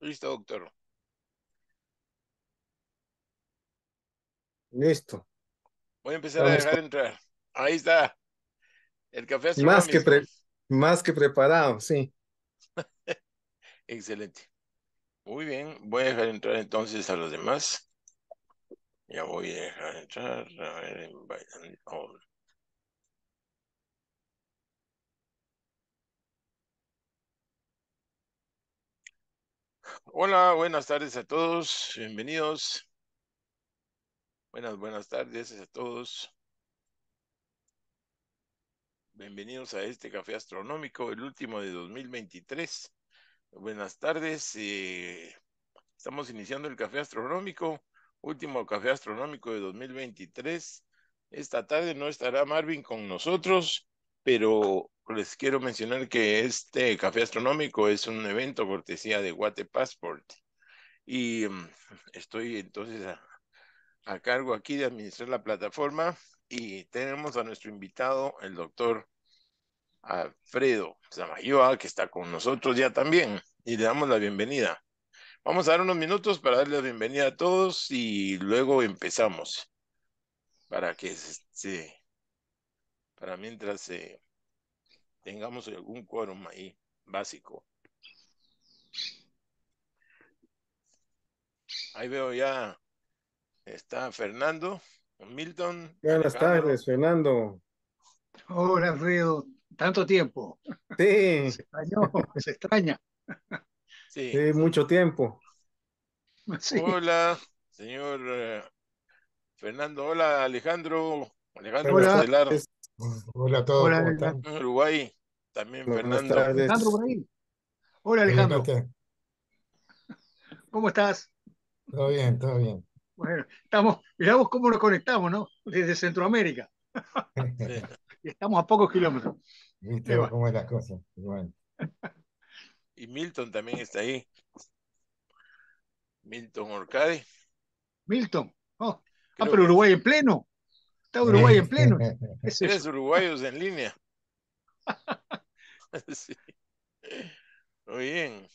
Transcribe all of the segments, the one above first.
Listo, doctor. Listo. Voy a empezar a dejar entrar. Ahí está. El café más que, más que preparado, sí. Excelente. Muy bien. Voy a dejar entrar entonces a los demás. Ya voy a dejar entrar. A ver, Hola, buenas tardes a todos, bienvenidos. Buenas, buenas tardes a todos. Bienvenidos a este café astronómico, el último de 2023. Buenas tardes, eh, estamos iniciando el café astronómico, último café astronómico de 2023. Esta tarde no estará Marvin con nosotros, pero les quiero mencionar que este café astronómico es un evento cortesía de Guate Passport y mm, estoy entonces a, cargo aquí de administrar la plataforma y tenemos a nuestro invitado, el doctor Alfredo Zamayoa, que está con nosotros ya también y le damos la bienvenida. Vamos a dar unos minutos para darle la bienvenida a todos y luego empezamos para que se, para mientras se tengamos algún quórum ahí básico. Ahí veo ya está Fernando, Milton. Buenas tardes, Fernando. Hola, Río, Tanto tiempo. Sí. Se extrañó, se extraña. Sí. mucho tiempo. Hola, señor eh, Fernando. Hola, Alejandro. Alejandro Hola. Hola a todos. Hola, Uruguay. También Hola, Fernando. Alejandro por ahí. Hola Alejandro. ¿Cómo estás? Todo bien, todo bien. Bueno, estamos, miramos cómo nos conectamos, ¿no? Desde Centroamérica. Estamos a pocos kilómetros. Viste cómo es las cosas Y Milton también está ahí. Milton Orcade. Milton. Oh. Ah, pero Uruguay en pleno. Está Uruguay en pleno. Tres uruguayos en línea. Muy bien.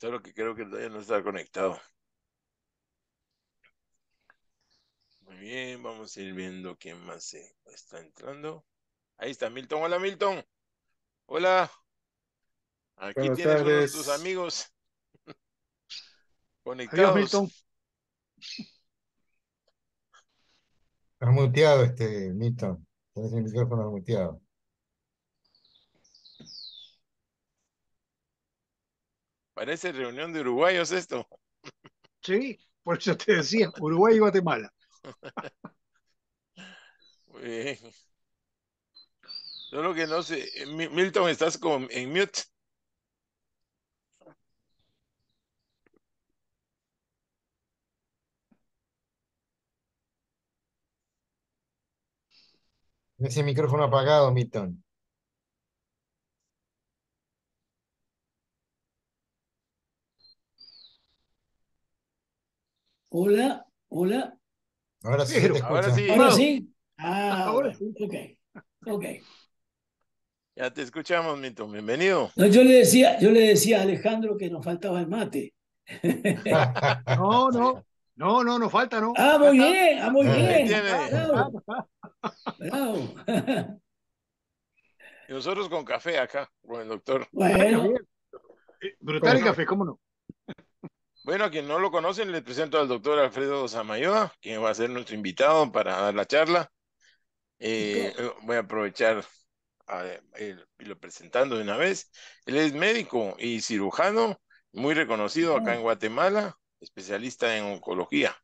Solo que creo que todavía no está conectado. Muy bien, vamos a ir viendo quién más se está entrando. Ahí está Milton. Hola, Milton. Hola. Aquí tienes de tus amigos conectados. Adiós, Milton. muteado este Milton. Parece reunión de uruguayos esto. Sí, por eso te decía, Uruguay y Guatemala. Solo que no sé, Milton, estás como en mute. Ese micrófono apagado, Milton. Hola, hola. Ahora sí, ahora sí. Ahora sí. Ah, ahora. Ok, ok. Ya te escuchamos, Milton. Bienvenido. yo, le decía, yo le decía a Alejandro que nos faltaba el mate. no, no. No, no, nos falta, ¿no? Ah, muy bien, ah, muy bien. Ah, Y nosotros con café acá, con el doctor. Bueno. Brutal y café, ¿cómo no? Bueno, a quien no lo conocen, les presento al doctor Alfredo Samayoa, quien va a ser nuestro invitado para dar la charla. Eh, eh, voy a aprovechar y eh, lo presentando de una vez. Él es médico y cirujano, muy reconocido acá en Guatemala, especialista en oncología.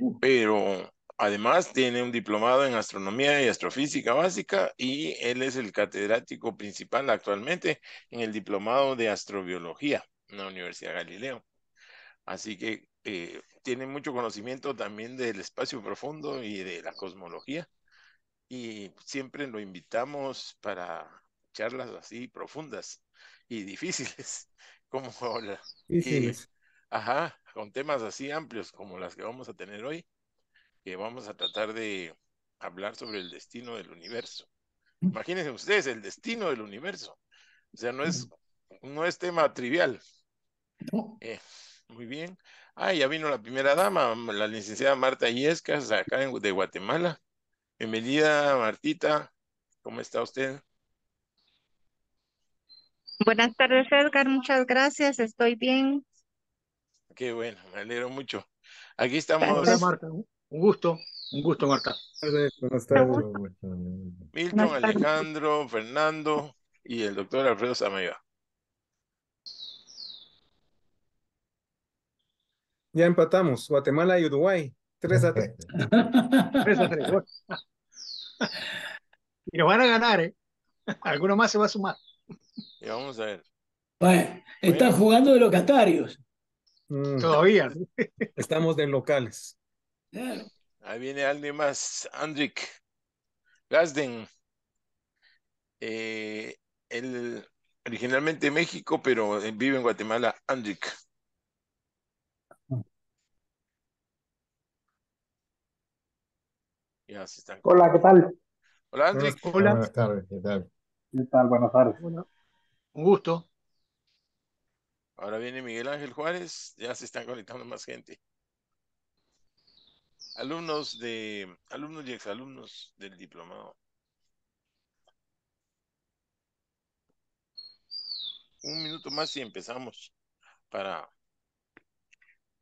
Uh. Pero Además, tiene un diplomado en astronomía y astrofísica básica y él es el catedrático principal actualmente en el diplomado de astrobiología en la Universidad Galileo. Así que eh, tiene mucho conocimiento también del espacio profundo y de la cosmología. Y siempre lo invitamos para charlas así profundas y difíciles, como difíciles. Eh, ajá, con temas así amplios como las que vamos a tener hoy vamos a tratar de hablar sobre el destino del universo. Imagínense ustedes el destino del universo. O sea, no es, no es tema trivial. Eh, muy bien. Ah, ya vino la primera dama, la licenciada Marta Iescas, acá de Guatemala. Bienvenida, Martita. ¿Cómo está usted? Buenas tardes, Edgar. Muchas gracias. Estoy bien. Qué bueno, me alegro mucho. Aquí estamos. Hola, Marta. Un gusto, un gusto, Marta. Milton, Alejandro, Fernando y el doctor Alfredo Samega. Ya empatamos, Guatemala y Uruguay, 3 a 3. 3 a 3. Y nos van a ganar, ¿eh? Alguno más se va a sumar. Y vamos a ver. Bueno, están jugando de locatarios. Mm. Todavía. Estamos de locales. Ahí viene alguien más, Andrik Gasden. Eh, originalmente de México, pero eh, vive en Guatemala, Andrick. Ya, se están... Hola, ¿qué tal? Hola, Andrick. Hola. Buenas tardes, ¿qué tal? ¿Qué tal? Buenas tardes. un gusto. Ahora viene Miguel Ángel Juárez, ya se están conectando más gente alumnos de alumnos y exalumnos del diplomado. Un minuto más y empezamos para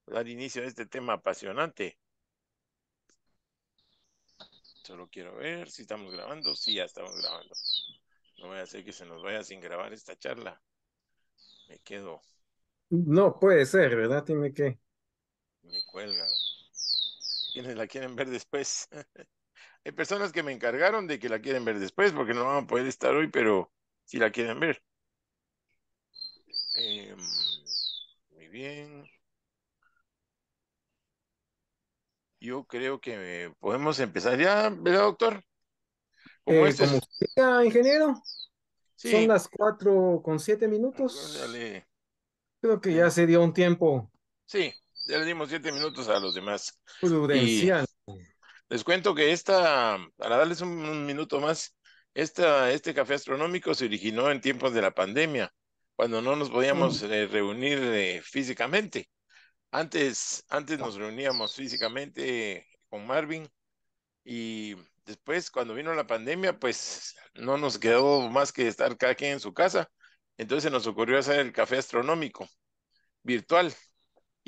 dar inicio a este tema apasionante. Solo quiero ver si estamos grabando. Sí, ya estamos grabando. No voy a hacer que se nos vaya sin grabar esta charla. Me quedo. No puede ser, ¿verdad? Tiene que. Me cuelgan quienes la quieren ver después. Hay personas que me encargaron de que la quieren ver después porque no van a poder estar hoy, pero si la quieren ver. Eh, muy bien. Yo creo que podemos empezar ya, ¿verdad, doctor? Como, eh, ingeniero. Son las cuatro con siete minutos. Creo que ya se dio un tiempo. Sí, ya le dimos siete minutos a los demás. les cuento que esta, para darles un, minuto más, esta, este café astronómico se originó en tiempos de la pandemia, cuando no nos podíamos mm. eh, reunir eh, físicamente. Antes, antes nos ah. reuníamos físicamente con Marvin y después cuando vino la pandemia, pues no nos quedó más que estar cada quien en su casa. Entonces nos ocurrió hacer el café astronómico virtual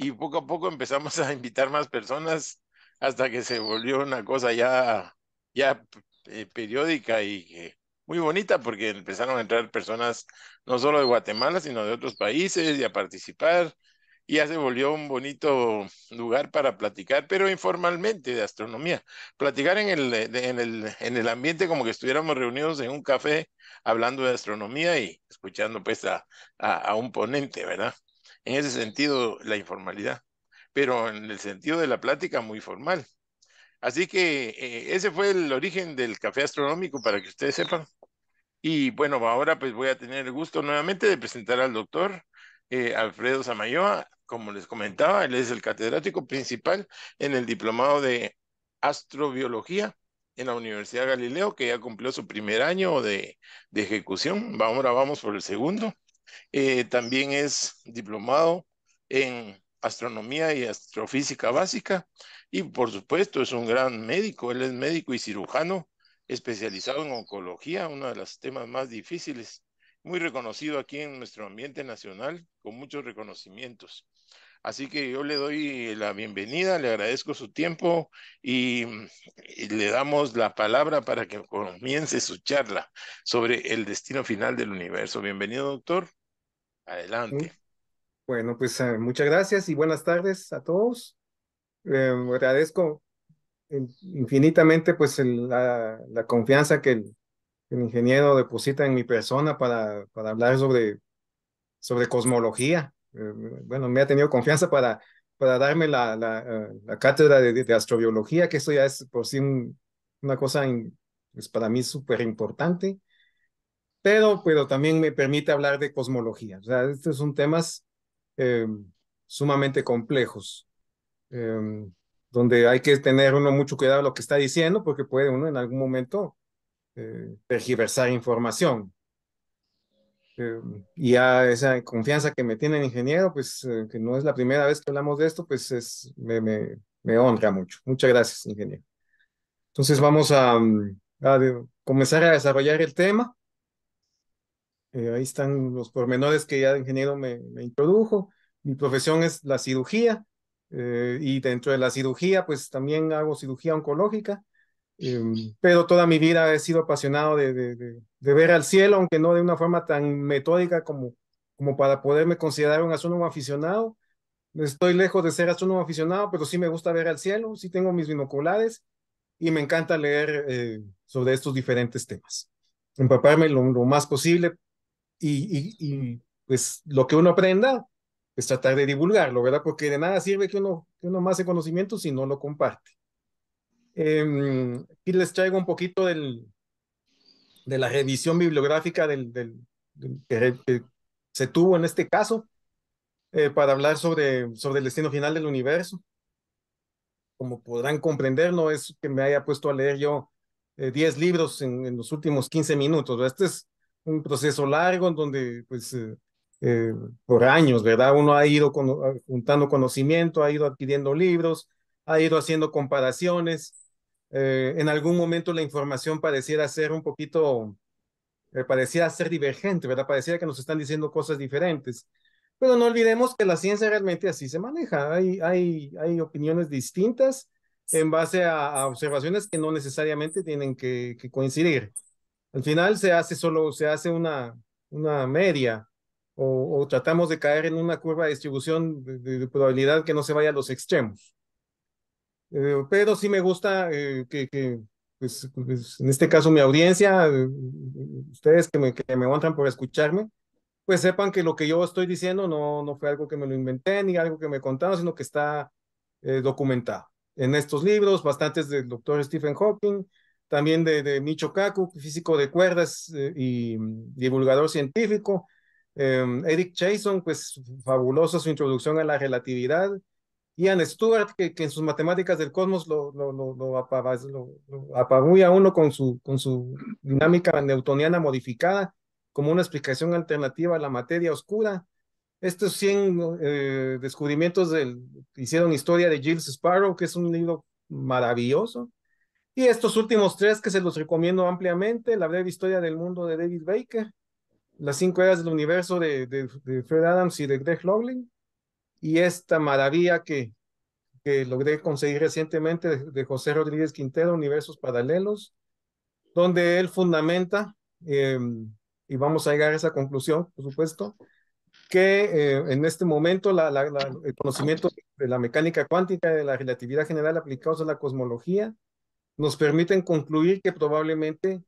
y poco a poco empezamos a invitar más personas hasta que se volvió una cosa ya, ya eh, periódica y muy bonita porque empezaron a entrar personas no solo de Guatemala, sino de otros países y a participar. Y ya se volvió un bonito lugar para platicar, pero informalmente de astronomía. Platicar en el, eh, en el, en el ambiente como que estuviéramos reunidos en un café hablando de astronomía y escuchando pues a, a un ponente, ¿verdad? En ese sentido, la informalidad, pero en el sentido de la plática muy formal. Así que eh, ese fue el origen del café astronómico para que ustedes sepan. Y bueno, ahora pues voy a tener el gusto nuevamente de presentar al doctor eh, Alfredo Samayoa. Como les comentaba, él es el catedrático principal en el diplomado de astrobiología en la Universidad Galileo, que ya cumplió su primer año de, de ejecución. Ahora vamos por el segundo. Eh, también es diplomado en astronomía y astrofísica básica y por supuesto es un gran médico, él es médico y cirujano especializado en oncología, uno de los temas más difíciles, muy reconocido aquí en nuestro ambiente nacional con muchos reconocimientos. Así que yo le doy la bienvenida, le agradezco su tiempo y, le damos la palabra para que comience su charla sobre el destino final del universo. Bienvenido, doctor. Adelante. Bueno, pues eh, muchas gracias y buenas tardes a todos. Eh, agradezco infinitamente pues la, confianza que el, ingeniero deposita en mi persona para, para hablar sobre, sobre cosmología. Eh, bueno, me ha tenido confianza para, para darme la, la, cátedra de, astrobiología, que eso ya es por sí una cosa para mí súper importante pero, también me permite hablar de cosmología. O sea, estos son temas eh, sumamente complejos, eh, donde hay que tener uno mucho cuidado lo que está diciendo, porque puede uno en algún momento eh, tergiversar información. Eh, y a esa confianza que me tiene el ingeniero, pues que no es la primera vez que hablamos de esto, pues es, me, honra mucho. Muchas gracias, ingeniero. Entonces vamos a comenzar a desarrollar el tema. Eh, ahí están los pormenores que ya el ingeniero me, introdujo. Mi profesión es la cirugía eh, y dentro de la cirugía pues también hago cirugía oncológica, em, pero toda mi vida he sido apasionado de, de, ver al cielo, aunque no de una forma tan metódica como, como para poderme considerar un astrónomo aficionado. Estoy lejos de ser astrónomo aficionado, pero sí me gusta ver al cielo, sí tengo mis binoculares y me encanta leer eh, sobre estos diferentes temas. Empaparme lo más posible y, pues lo que uno aprenda, es pues, tratar de divulgarlo, ¿verdad? Porque de nada sirve que uno, que uno más conocimiento si no lo comparte. Eh, em, aquí les traigo un poquito del, de la revisión bibliográfica del, del, que, se tuvo en este caso eh, para hablar sobre, sobre el destino final del universo. Como podrán comprender, no es que me haya puesto a leer yo 10 eh, libros en, los últimos 15 minutos. Este es un proceso largo en donde, pues, eh, eh, por años, ¿verdad? Uno ha ido ah, juntando conocimiento, ha ido adquiriendo libros, ha ido haciendo comparaciones. Eh, en algún momento la información pareciera ser un poquito, parecía ser divergente, ¿verdad? Pareciera que nos están diciendo cosas diferentes. Pero no olvidemos que la ciencia realmente así se maneja. Hay, hay, hay opiniones distintas en base a, observaciones que no necesariamente tienen que coincidir al final se hace solo, se hace una, una media o, tratamos de caer en una curva de distribución de, probabilidad que no se vaya a los extremos. Eh, pero sí me gusta eh, que, pues, pues, en este caso mi audiencia, eh, ustedes que me, que por escucharme, pues sepan que lo que yo estoy diciendo no, no fue algo que me lo inventé ni algo que me contaron, sino que está documentado en estos libros, bastantes del doctor Stephen Hawking, también de, de Micho Kaku, físico de cuerdas eh, y mm, divulgador científico. Em, Eric Chason, pues fabulosa su introducción a la relatividad. Ian Stewart, que, en sus matemáticas del cosmos lo, lo, lo, lo, lo uno con su, con su dinámica newtoniana modificada como una explicación alternativa a la materia oscura. Estos 100 eh, descubrimientos del, hicieron historia de Gilles Sparrow, que es un libro maravilloso. Y estos últimos tres que se los recomiendo ampliamente, La breve historia del mundo de David Baker, Las cinco eras del universo de, Fred Adams y de Greg Loughlin, y esta maravilla que, que logré conseguir recientemente de, José Rodríguez Quintero, Universos Paralelos, donde él fundamenta, em, y vamos a llegar a esa conclusión, por supuesto, que eh, en este momento el conocimiento de la mecánica cuántica, de la relatividad general aplicados a la cosmología, nos permiten concluir que probablemente,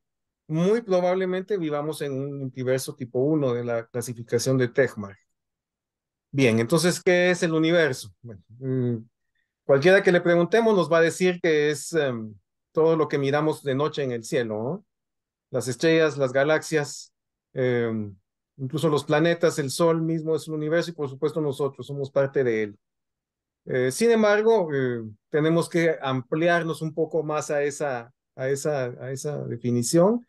muy probablemente, vivamos en un universo tipo 1 de la clasificación de Tegmark. Bien, entonces, ¿qué es el universo? Mm, cualquiera que le preguntemos nos va a decir que es em, todo lo que miramos de noche en el cielo, ¿no? Las estrellas, las galaxias, em, incluso los planetas, el sol mismo es el universo y por supuesto nosotros somos parte de él. Eh, sin embargo, eh, tenemos que ampliarnos un poco más a esa, a a esa definición.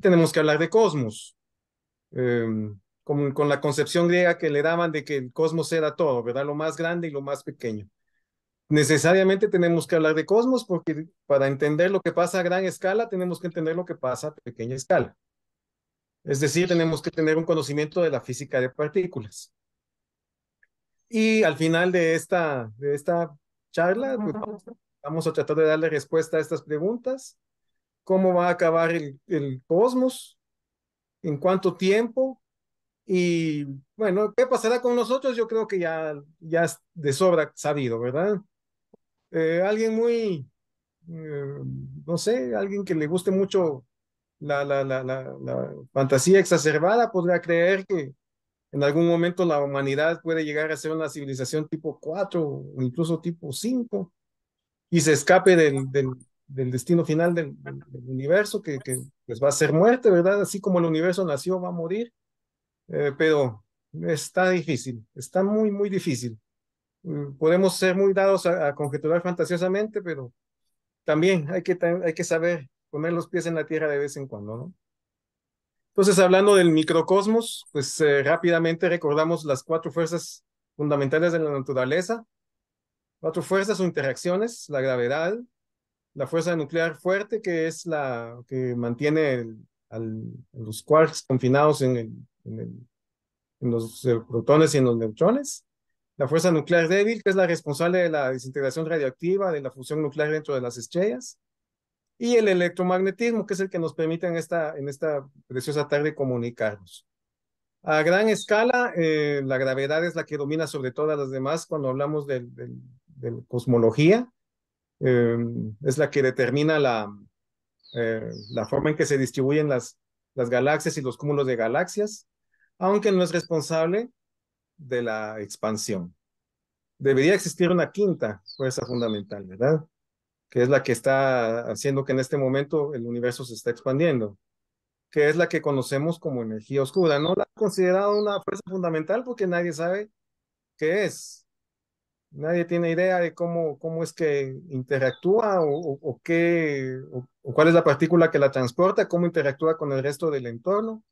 Tenemos que hablar de cosmos, em, con, la concepción griega que le daban de que el cosmos era todo, Lo más grande y lo más pequeño. Necesariamente tenemos que hablar de cosmos porque para entender lo que pasa a gran escala tenemos que entender lo que pasa a pequeña escala. Es decir, tenemos que tener un conocimiento de la física de partículas. Y al final de esta, de esta charla, pues, vamos, a tratar de darle respuesta a estas preguntas. ¿Cómo va a acabar el, cosmos? ¿En cuánto tiempo? Y bueno, ¿qué pasará con nosotros? Yo creo que ya, ya es de sobra sabido, ¿verdad? Eh, alguien muy, eh, no sé, alguien que le guste mucho la, la, la, la, fantasía exacerbada podría creer que en algún momento la humanidad puede llegar a ser una civilización tipo 4 o incluso tipo 5 y se escape del, destino final del, universo que, pues, va a ser muerte, ¿verdad? Así como el universo nació va a morir, eh, pero está difícil, está muy, muy difícil. Mm, podemos ser muy dados a, conjeturar fantasiosamente, pero también hay que, hay que saber poner los pies en la tierra de vez en cuando, ¿no? Entonces, hablando del microcosmos, pues eh, rápidamente recordamos las cuatro fuerzas fundamentales de la naturaleza. Cuatro fuerzas o interacciones, la gravedad, la fuerza nuclear fuerte, que es la que mantiene a los quarks confinados en, en, en los eh, protones y en los neutrones. La fuerza nuclear débil, que es la responsable de la desintegración radioactiva, de la fusión nuclear dentro de las estrellas y el electromagnetismo, que es el que nos permite en esta, en esta preciosa tarde comunicarnos. A gran escala, eh, la gravedad es la que domina sobre todas las demás cuando hablamos de, cosmología. Em, es la que determina la, eh, la forma en que se distribuyen las, las galaxias y los cúmulos de galaxias, aunque no es responsable de la expansión. Debería existir una quinta fuerza fundamental, ¿verdad? que es la que está haciendo que en este momento el universo se está expandiendo, que es la que conocemos como energía oscura. No la han considerado una fuerza fundamental porque nadie sabe qué es. Nadie tiene idea de cómo, cómo es que interactúa o, qué, o, cuál es la partícula que la transporta, cómo interactúa con el resto del entorno.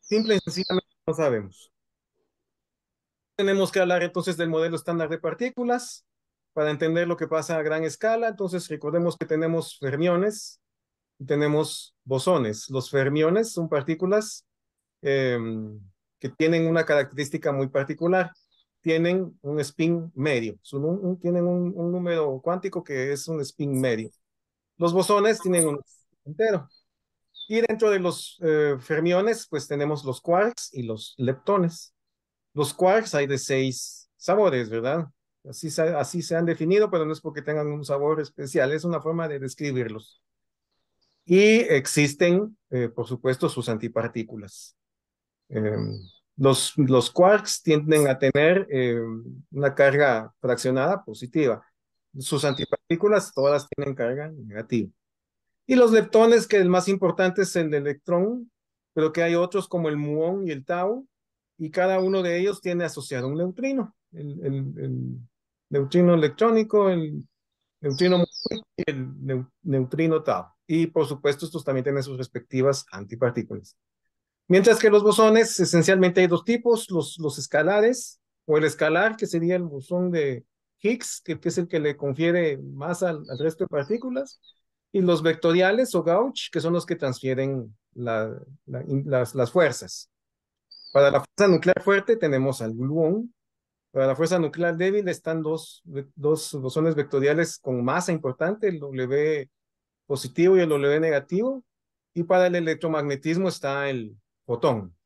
Simple y sencillamente no sabemos. Tenemos que hablar entonces del modelo estándar de partículas, para entender lo que pasa a gran escala. Entonces, recordemos que tenemos fermiones y tenemos bosones. Los fermiones son partículas em, que tienen una característica muy particular. Tienen un spin medio, tienen un, número cuántico que es un spin medio. Los bosones tienen un entero. Y dentro de los eh, fermiones, pues tenemos los quarks y los leptones. Los quarks hay de seis sabores, ¿verdad? Así, así se han definido, pero no es porque tengan un sabor especial, es una forma de describirlos. Y existen, eh, por supuesto, sus antipartículas. Em, los, los, quarks tienden a tener em, una carga fraccionada positiva. Sus antipartículas todas tienen carga negativa. Y los leptones, que el más importante es el electrón, pero que hay otros como el muón y el tau, y cada uno de ellos tiene asociado un neutrino. El, el, neutrino electrónico, el neutrino y el neutrino tau. Y por supuesto, estos también tienen sus respectivas antipartículas. Mientras que los bosones, esencialmente hay dos tipos, los, escalares o el escalar, que sería el bosón de Higgs, que, es el que le confiere más al, resto de partículas, y los vectoriales o gauge, que son los que transfieren las, las fuerzas. Para la fuerza nuclear fuerte tenemos al gluón, para la fuerza nuclear débil están dos, dos bosones vectoriales con masa importante, el W positivo y el W negativo. Y para el electromagnetismo está el fotón.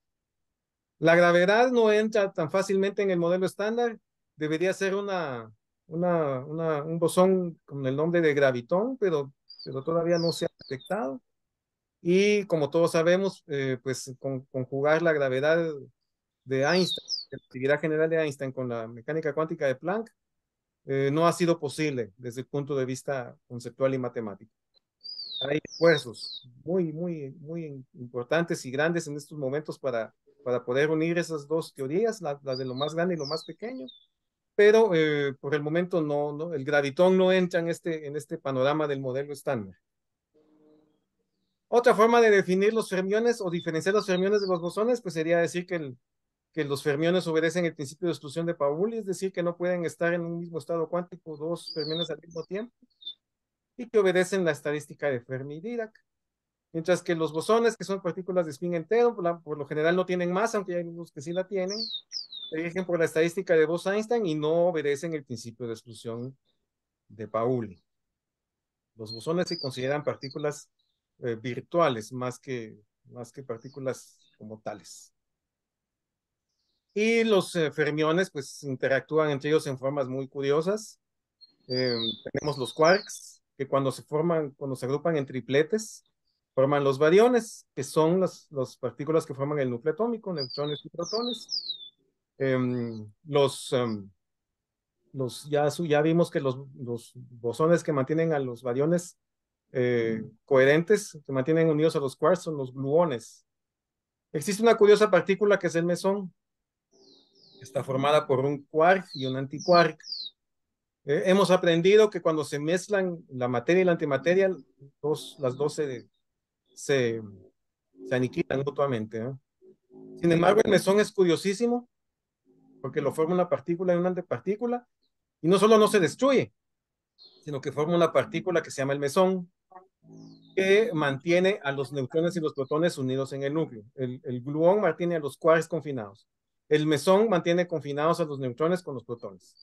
La gravedad no entra tan fácilmente en el modelo estándar. Debería ser una, una, una, un bosón con el nombre de gravitón, pero, pero todavía no se ha detectado. Y como todos sabemos, eh, pues conjugar la gravedad de Einstein actividad general de Einstein con la mecánica cuántica de Planck eh, no ha sido posible desde el punto de vista conceptual y matemático. Hay esfuerzos muy, muy, muy importantes y grandes en estos momentos para, para poder unir esas dos teorías, la, de lo más grande y lo más pequeño, pero eh, por el momento no, no, el gravitón no entra en este, en este panorama del modelo estándar. Otra forma de definir los fermiones o diferenciar los fermiones de los bosones, pues sería decir que el, que los fermiones obedecen el principio de exclusión de Pauli, es decir, que no pueden estar en un mismo estado cuántico dos fermiones al mismo tiempo, y que obedecen la estadística de Fermi y Dirac. Mientras que los bosones, que son partículas de spin entero, por, lo general no tienen masa, aunque hay algunos que sí la tienen, se dirigen por la estadística de Bose-Einstein y no obedecen el principio de exclusión de Pauli. Los bosones se consideran partículas eh, virtuales más que, más que partículas como tales. Y los eh, fermiones pues interactúan entre ellos en formas muy curiosas. Eh, tenemos los quarks, que cuando se forman, cuando se agrupan en tripletes, forman los bariones que son las, las partículas que forman el núcleo atómico, neutrones y protones. Em, los, em, los ya, ya vimos que los, los bosones que mantienen a los variones eh, mm. coherentes que mantienen unidos a los quarks son los gluones. Existe una curiosa partícula que es el mesón, Está formada por un quark y un antiquark. Eh, hemos aprendido que cuando se mezclan la materia y la antimateria, las dos se, aniquilan mutuamente. Sin embargo, el mesón es curiosísimo porque lo forma una partícula y una antipartícula y no solo no se destruye, sino que forma una partícula que se llama el mesón que mantiene a los neutrones y los protones unidos en el núcleo. El, el gluón mantiene a los quarks confinados. El mesón mantiene confinados a los neutrones con los protones.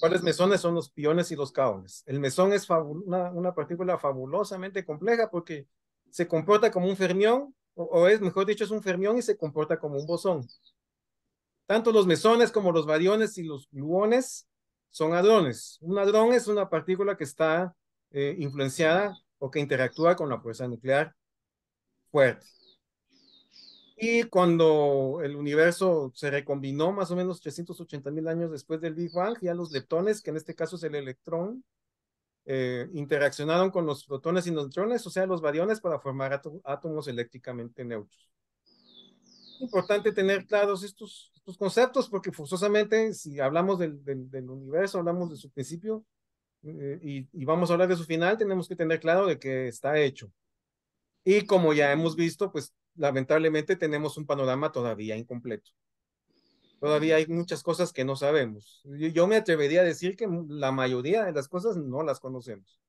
¿Cuáles mesones son los piones y los caones? El mesón es una, partícula fabulosamente compleja porque se comporta como un fermión, o, es, mejor dicho, es un fermión y se comporta como un bosón. Tanto los mesones como los variones y los gluones son hadrones. Un hadrón es una partícula que está eh, influenciada o que interactúa con la fuerza nuclear fuerte. Y cuando el universo se recombinó más o menos 380 mil años después del Big Bang, ya los leptones, que en este caso es el electrón, eh, interaccionaron con los protones y neutrones, o sea, los variones, para formar átomos eléctricamente neutros. Importante tener claros estos, conceptos porque forzosamente si hablamos del, universo, hablamos de su principio eh, y, y vamos a hablar de su final, tenemos que tener claro de que está hecho. Y como ya hemos visto, pues lamentablemente tenemos un panorama todavía incompleto. Todavía hay muchas cosas que no sabemos. Yo me atrevería a decir que la mayoría de las cosas no las conocemos.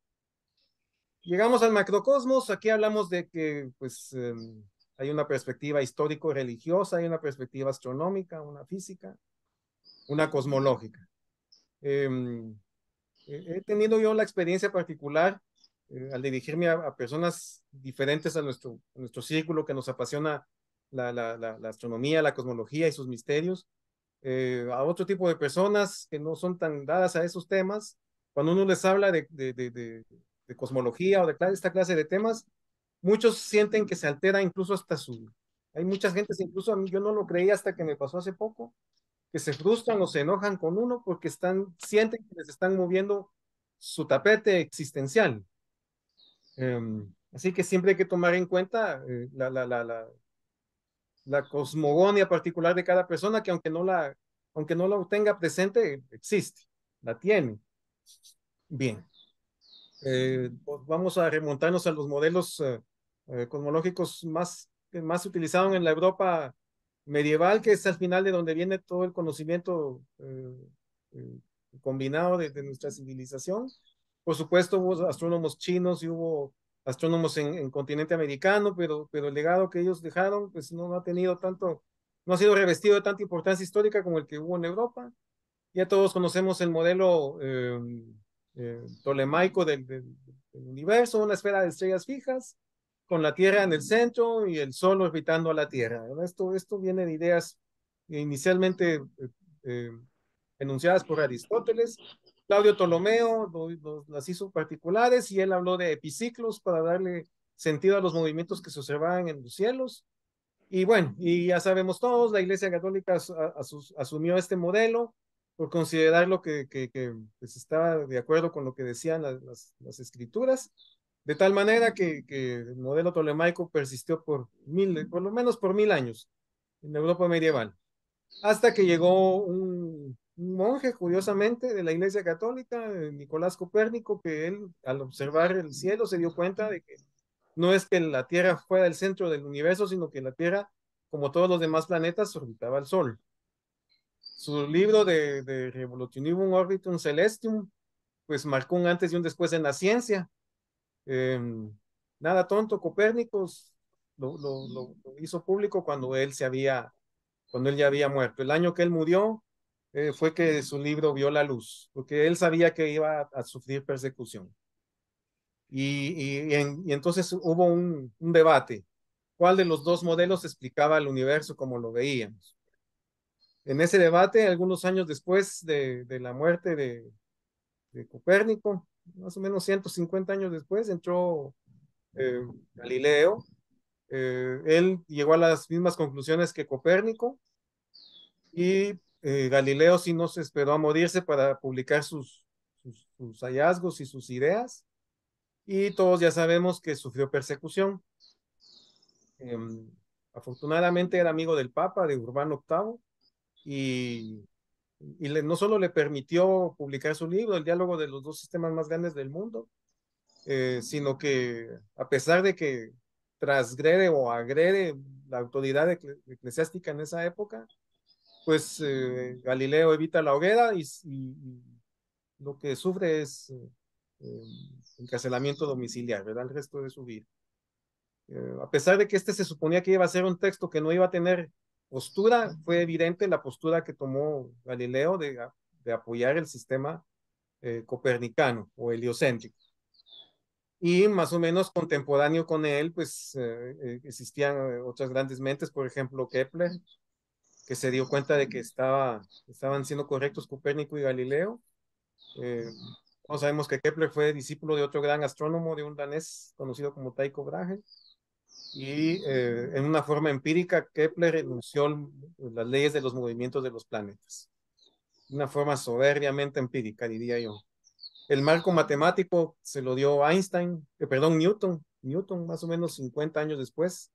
Llegamos al macrocosmos, aquí hablamos de que pues em, hay una perspectiva histórico-religiosa, hay una perspectiva astronómica, una física, una cosmológica. Em, he tenido yo la experiencia particular eh, al dirigirme a, personas diferentes a nuestro, nuestro círculo que nos apasiona la, la, la, astronomía, la cosmología y sus misterios, eh, a otro tipo de personas que no son tan dadas a esos temas, cuando uno les habla de, de, de, cosmología o de esta clase de temas, muchos sienten que se altera incluso hasta su... Hay muchas gentes, incluso a mí yo no lo creí hasta que me pasó hace poco, que se frustran o se enojan con uno porque están, sienten que les están moviendo su tapete existencial. Em, así que siempre hay que tomar en cuenta eh, la, cosmogonía particular de cada persona que aunque no la, aunque no la tenga presente, existe, la tiene. Bien. Eh, pues vamos a remontarnos a los modelos eh, cosmológicos más, más utilizados en la Europa medieval, que es al final de donde viene todo el conocimiento combinado de nuestra civilización. Por supuesto, hubo astrónomos chinos y hubo astrónomos en, continente americano, pero, pero el legado que ellos dejaron, pues no ha tenido tanto, no ha sido revestido de tanta importancia histórica como el que hubo en Europa. Ya todos conocemos el modelo em, eh, tolemaico del, universo, una esfera de estrellas fijas, con la Tierra en el centro y el Sol orbitando a la Tierra. Esto, esto viene de ideas inicialmente eh, eh, enunciadas por Aristóteles, Claudio Ptolomeo las hizo particulares y él habló de epiciclos para darle sentido a los movimientos que se observaban en los cielos. Y bueno, y ya sabemos todos, la Iglesia Católica asumió este modelo por considerarlo que, que, que se pues, estaba de acuerdo con lo que decían las, las, escrituras, de tal manera que, que, el modelo tolemaico persistió por mil, por lo menos por mil años en Europa medieval, hasta que llegó un monje, curiosamente, de la Iglesia Católica, Nicolás Copérnico, que él al observar el cielo se dio cuenta de que no es que la Tierra fuera el centro del universo, sino que la Tierra, como todos los demás planetas, orbitaba al Sol. Su libro de, de Orbitum Celestium, pues marcó un antes y un después en la ciencia. Em, nada tonto, Copérnico lo, lo hizo público cuando él se había, cuando él ya había muerto. El año que él murió, eh, fue que su libro vio la luz, porque él sabía que iba a, sufrir persecución. Y, entonces hubo un, debate. ¿Cuál de los dos modelos explicaba el universo como lo veíamos? En ese debate, algunos años después de, la muerte de, Copérnico, más o menos 150 años después, entró eh, Galileo. Eh, él llegó a las mismas conclusiones que Copérnico y eh, Galileo sí no se esperó a morirse para publicar sus, hallazgos y sus ideas. Y todos ya sabemos que sufrió persecución. Em, afortunadamente era amigo del Papa, de Urbano VIII, y, no solo le permitió publicar su libro, El diálogo de los dos sistemas más grandes del mundo, eh, sino que a pesar de que transgrede o agrede la autoridad eclesiástica en esa época, pues eh, Galileo evita la hoguera y, lo que sufre es eh, eh, encarcelamiento domiciliar, ¿verdad? El resto de su vida. a pesar de que este se suponía que iba a ser un texto que no iba a tener postura, fue evidente la postura que tomó Galileo de, ah, de apoyar el sistema copernicano o heliocéntrico. Y más o menos contemporáneo con él, pues existían otras grandes mentes, por ejemplo, Kepler, que se dio cuenta de que estaba, estaban siendo correctos Copérnico y Galileo. Eh, no sabemos que Kepler fue discípulo de otro gran astrónomo, de un danés conocido como Tycho Brahe. Y eh, en una forma empírica, Kepler enunció las leyes de los movimientos de los planetas. Una forma soberbiamente empírica, diría yo. El marco matemático se lo dio Einstein, eh, perdón, Newton, Newton, más o menos 50 años después.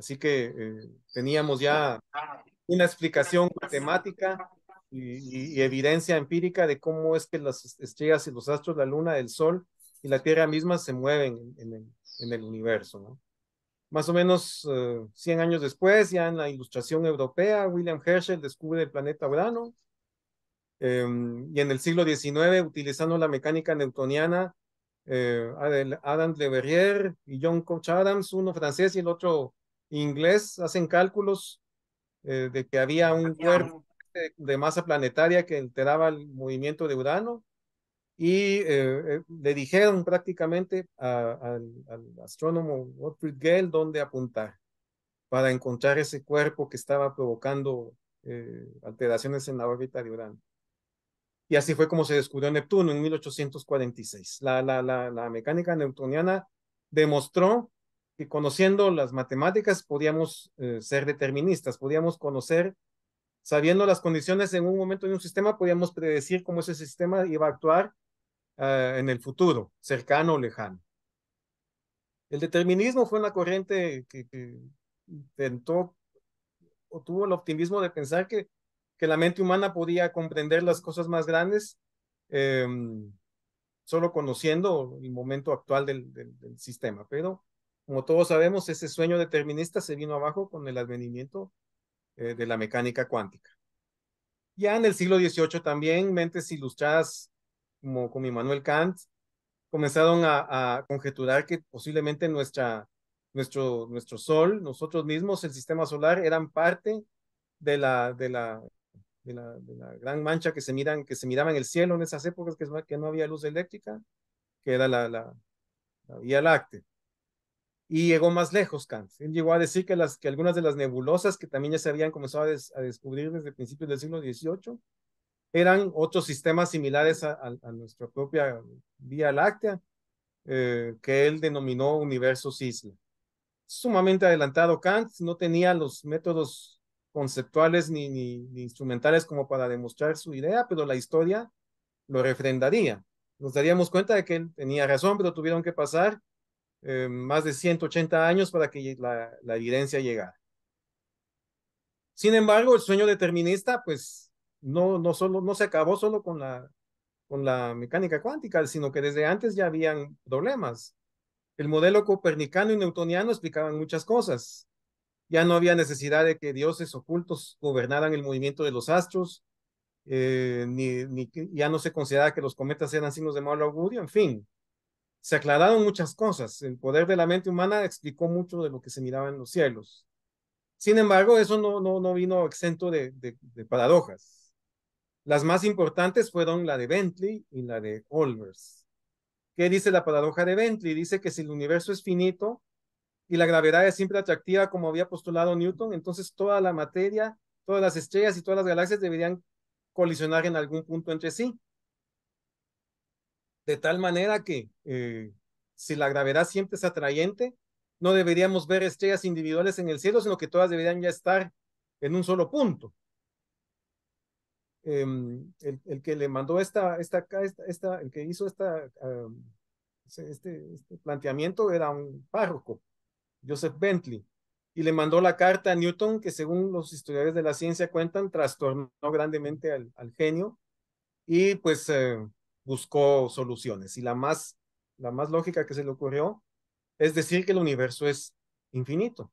Así que eh, teníamos ya ah. una explicación matemática y, evidencia empírica de cómo es que las estrellas y los astros, la luna, el sol y la tierra misma se mueven en, el, universo. Más o menos 100 eh, años después, ya en la ilustración europea, William Herschel descubre el planeta Urano. Em, y en el siglo XIX, utilizando la mecánica newtoniana, eh, Adam Le Verrier y John Coach Adams, uno francés y el otro inglés hacen cálculos eh, de que había un cuerpo de, masa planetaria que alteraba el movimiento de Urano y eh, eh, le dijeron prácticamente al astrónomo Gottfried Gale dónde apuntar para encontrar ese cuerpo que estaba provocando alteraciones en la órbita de Urano. Y así fue como se descubrió Neptuno en 1846. La, la, la, mecánica neutroniana demostró conociendo las matemáticas podíamos eh, ser deterministas, podíamos conocer, sabiendo las condiciones en un momento de un sistema, podíamos predecir cómo ese sistema iba a actuar eh, en el futuro, cercano o lejano. El determinismo fue una corriente que, intentó o tuvo el optimismo de pensar que, que la mente humana podía comprender las cosas más grandes em, solo conociendo el momento actual del, sistema, pero como todos sabemos, ese sueño determinista se vino abajo con el advenimiento eh, de la mecánica cuántica. Ya en el siglo XVIII también mentes ilustradas como, Immanuel Kant comenzaron a, conjeturar que posiblemente nuestra, nuestro, nuestro Sol, nosotros mismos, el sistema solar, eran parte de la, de la de gran mancha que se, miran, que se miraba en el cielo en esas épocas que, que no había luz eléctrica, que era la, la, la Vía Láctea y llegó más lejos Kant. Él llegó a decir que, algunas de las nebulosas que también ya se habían comenzado a, descubrir desde principios del siglo XVIII eran otros sistemas similares a, nuestra propia Vía Láctea, eh, que él denominó universos isla. Sumamente adelantado Kant, no tenía los métodos conceptuales ni instrumentales como para demostrar su idea, pero la historia lo refrendaría. Nos daríamos cuenta de que él tenía razón, pero tuvieron que pasar eh, más de 180 años para que la, evidencia llegara. Sin embargo, el sueño determinista, pues, no, no, solo, no se acabó solo con la, con la mecánica cuántica, sino que desde antes ya habían problemas. El modelo copernicano y newtoniano explicaban muchas cosas. Ya no había necesidad de que dioses ocultos gobernaran el movimiento de los astros, eh, ni, ni, ya no se consideraba que los cometas eran signos de mal augurio, en fin se aclararon muchas cosas. El poder de la mente humana explicó mucho de lo que se miraba en los cielos. Sin embargo, eso no, no, no vino exento de, de paradojas. Las más importantes fueron la de Bentley y la de Olbers. ¿Qué dice la paradoja de Bentley? Dice que si el universo es finito y la gravedad es siempre atractiva como había postulado Newton, entonces toda la materia, todas las estrellas y todas las galaxias deberían colisionar en algún punto entre sí. De tal manera que eh, si la gravedad siempre es atrayente, no deberíamos ver estrellas individuales en el cielo, sino que todas deberían ya estar en un solo punto. Em, el, el, que le mandó esta, esta, esta, el que hizo esta, este, este, planteamiento era un párroco, Joseph Bentley, y le mandó la carta a Newton, que según los historiadores de la ciencia cuentan, trastornó grandemente al, al genio, y pues eh, buscó soluciones y la más, la más lógica que se le ocurrió es decir que el universo es infinito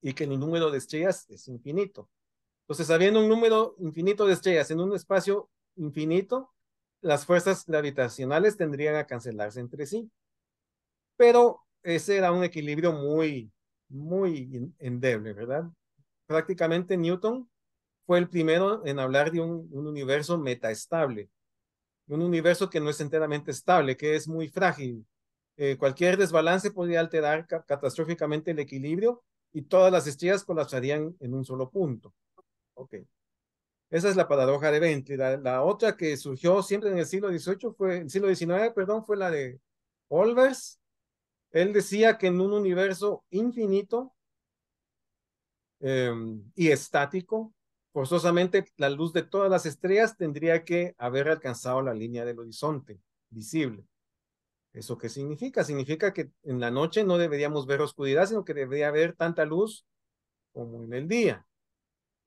y que el número de estrellas es infinito. Entonces, habiendo un número infinito de estrellas en un espacio infinito, las fuerzas gravitacionales tendrían a cancelarse entre sí. Pero ese era un equilibrio muy, muy endeble, ¿verdad? Prácticamente Newton fue el primero en hablar de un, un universo metaestable, un universo que no es enteramente estable, que es muy frágil. Eh, cualquier desbalance podría alterar catastróficamente el equilibrio y todas las estrellas colapsarían en un solo punto. Ok. Esa es la paradoja de Bentley. La, otra que surgió siempre en el siglo XVIII fue, el siglo XIX, perdón, fue la de Olbers. Él decía que en un universo infinito em, y estático, Forzosamente, la luz de todas las estrellas tendría que haber alcanzado la línea del horizonte visible. ¿Eso qué significa? Significa que en la noche no deberíamos ver oscuridad, sino que debería haber tanta luz como en el día.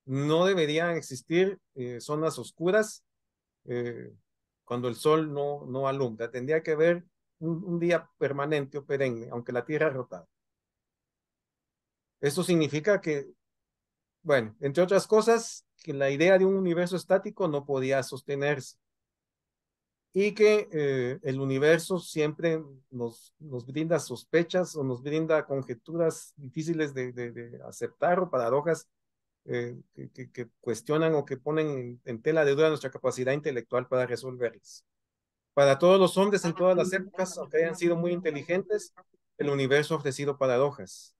No deberían existir eh, zonas oscuras eh, cuando el sol no, no alumbra. Tendría que haber un, día permanente o perenne, aunque la Tierra rotara. Eso significa que bueno, entre otras cosas, que la idea de un universo estático no podía sostenerse y que eh, el universo siempre nos, nos, brinda sospechas o nos brinda conjeturas difíciles de, aceptar o paradojas eh, que, cuestionan o que ponen en, tela de duda nuestra capacidad intelectual para resolverlas. Para todos los hombres en todas las épocas, aunque hayan sido muy inteligentes, el universo ha ofrecido paradojas.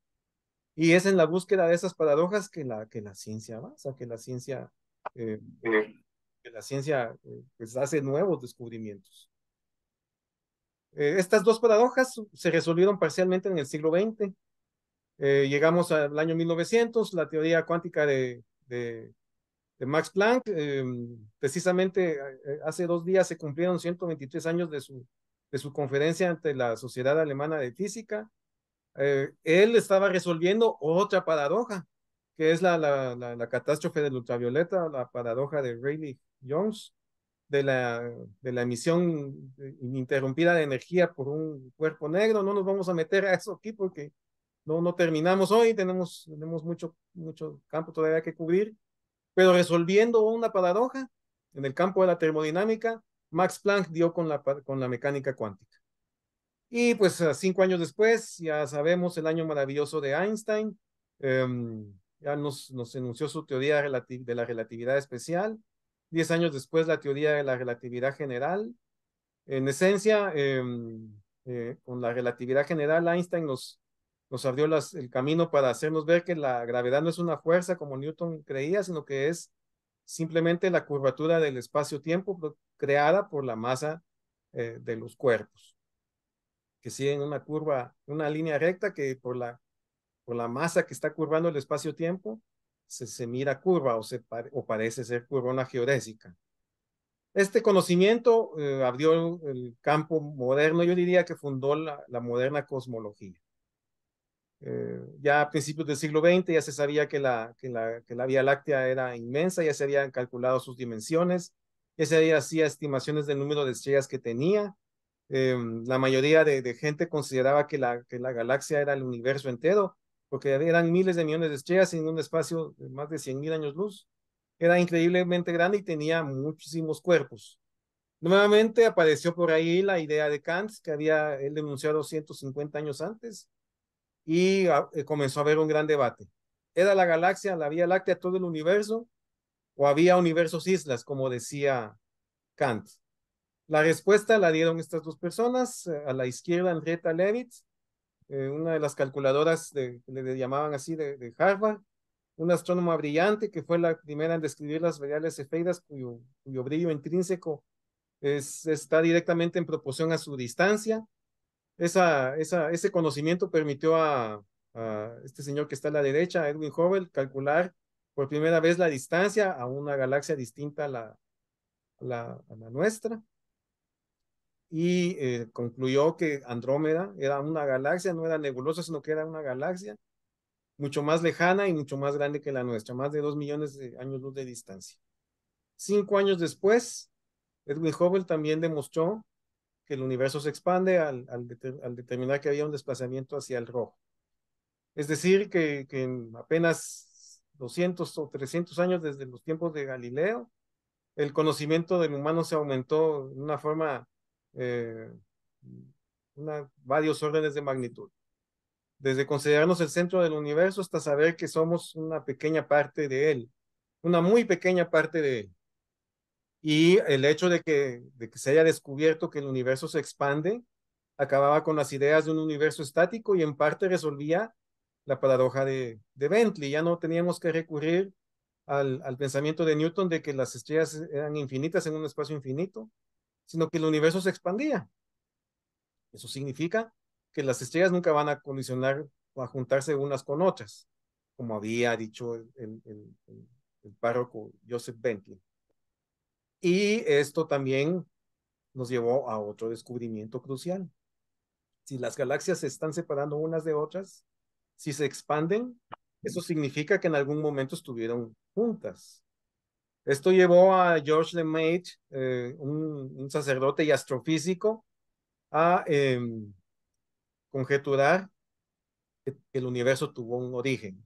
Y es en la búsqueda de esas paradojas que la, que la ciencia avanza, que la ciencia, eh, que la ciencia eh, pues, hace nuevos descubrimientos. Eh, estas dos paradojas se resolvieron parcialmente en el siglo XX. llegamos al año 1900, la teoría cuántica de, Max Planck. precisamente hace dos días se cumplieron 123 años de su, de su conferencia ante la Sociedad Alemana de Física eh, él estaba resolviendo otra paradoja, que es la, la, la, la catástrofe del ultravioleta, la paradoja de Rayleigh Jones, de la, de la emisión eh, ininterrumpida de energía por un cuerpo negro. No nos vamos a meter a eso aquí porque no, no terminamos hoy, tenemos, tenemos mucho, mucho campo todavía que cubrir, pero resolviendo una paradoja en el campo de la termodinámica, Max Planck dio con la, con la mecánica cuántica. Y pues cinco años después, ya sabemos, el año maravilloso de Einstein, em, ya nos, nos enunció su teoría de la relatividad especial, diez años después la teoría de la relatividad general. En esencia, em, eh, con la relatividad general, Einstein nos, nos abrió el camino para hacernos ver que la gravedad no es una fuerza como Newton creía, sino que es simplemente la curvatura del espacio-tiempo creada por la masa eh, de los cuerpos que siguen una curva, una línea recta que por la, por la masa que está curvando el espacio-tiempo, se, se, mira curva o, se o parece ser curva una geodésica. Este conocimiento eh, abrió el campo moderno, yo diría que fundó la, moderna cosmología. Eh, ya a principios del siglo XX ya se sabía que la, que la, que la Vía Láctea era inmensa, ya se habían calculado sus dimensiones, ya se hacía estimaciones del número de estrellas que tenía, Em, la mayoría de, gente consideraba que la, la galaxia era el universo entero, porque eran miles de millones de estrellas en un espacio de más de 100.000 años luz. Era increíblemente grande y tenía muchísimos cuerpos. Nuevamente apareció por ahí la idea de Kant, que había él denunciado 150 años antes, y ah, eh, comenzó a haber un gran debate. ¿Era la galaxia, la Vía Láctea, todo el universo? ¿O había universos islas, como decía Kant? La respuesta la dieron estas dos personas, eh, a la izquierda Henrietta Levitz, eh, una de las calculadoras de, le, llamaban así de, Harvard, una astrónoma brillante que fue la primera en describir las variables efeidas cuyo, brillo intrínseco está directamente en proporción a su distancia. Esa, ese conocimiento permitió a, este señor que está a la derecha, Edwin Hubble, calcular por primera vez la distancia a una galaxia distinta la, a la nuestra y eh, concluyó que Andrómeda era una galaxia, no era nebulosa, sino que era una galaxia mucho más lejana y mucho más grande que la nuestra, más de dos millones de años luz de distancia. Cinco años después, Edwin Hubble también demostró que el universo se expande al, al, determinar que había un desplazamiento hacia el rojo. Es decir, que, que, en apenas 200 o 300 años desde los tiempos de Galileo, el conocimiento del humano se aumentó de una forma eh, varios órdenes de magnitud. Desde considerarnos el centro del universo hasta saber que somos una pequeña parte de él, una muy pequeña parte de él. Y el hecho de que, se haya descubierto que el universo se expande acababa con las ideas de un universo estático y en parte resolvía la paradoja de, Bentley. Ya no teníamos que recurrir al, pensamiento de Newton de que las estrellas eran infinitas en un espacio infinito, sino que el universo se expandía. Eso significa que las estrellas nunca van a colisionar o a juntarse unas con otras, como había dicho el, el, el, el párroco Joseph Bentley. Y esto también nos llevó a otro descubrimiento crucial. Si las galaxias se están separando unas de otras, si se expanden, eso significa que en algún momento estuvieron juntas. Esto llevó a George LeMaitre, eh, un, sacerdote y astrofísico, a em, conjeturar que el universo tuvo un origen.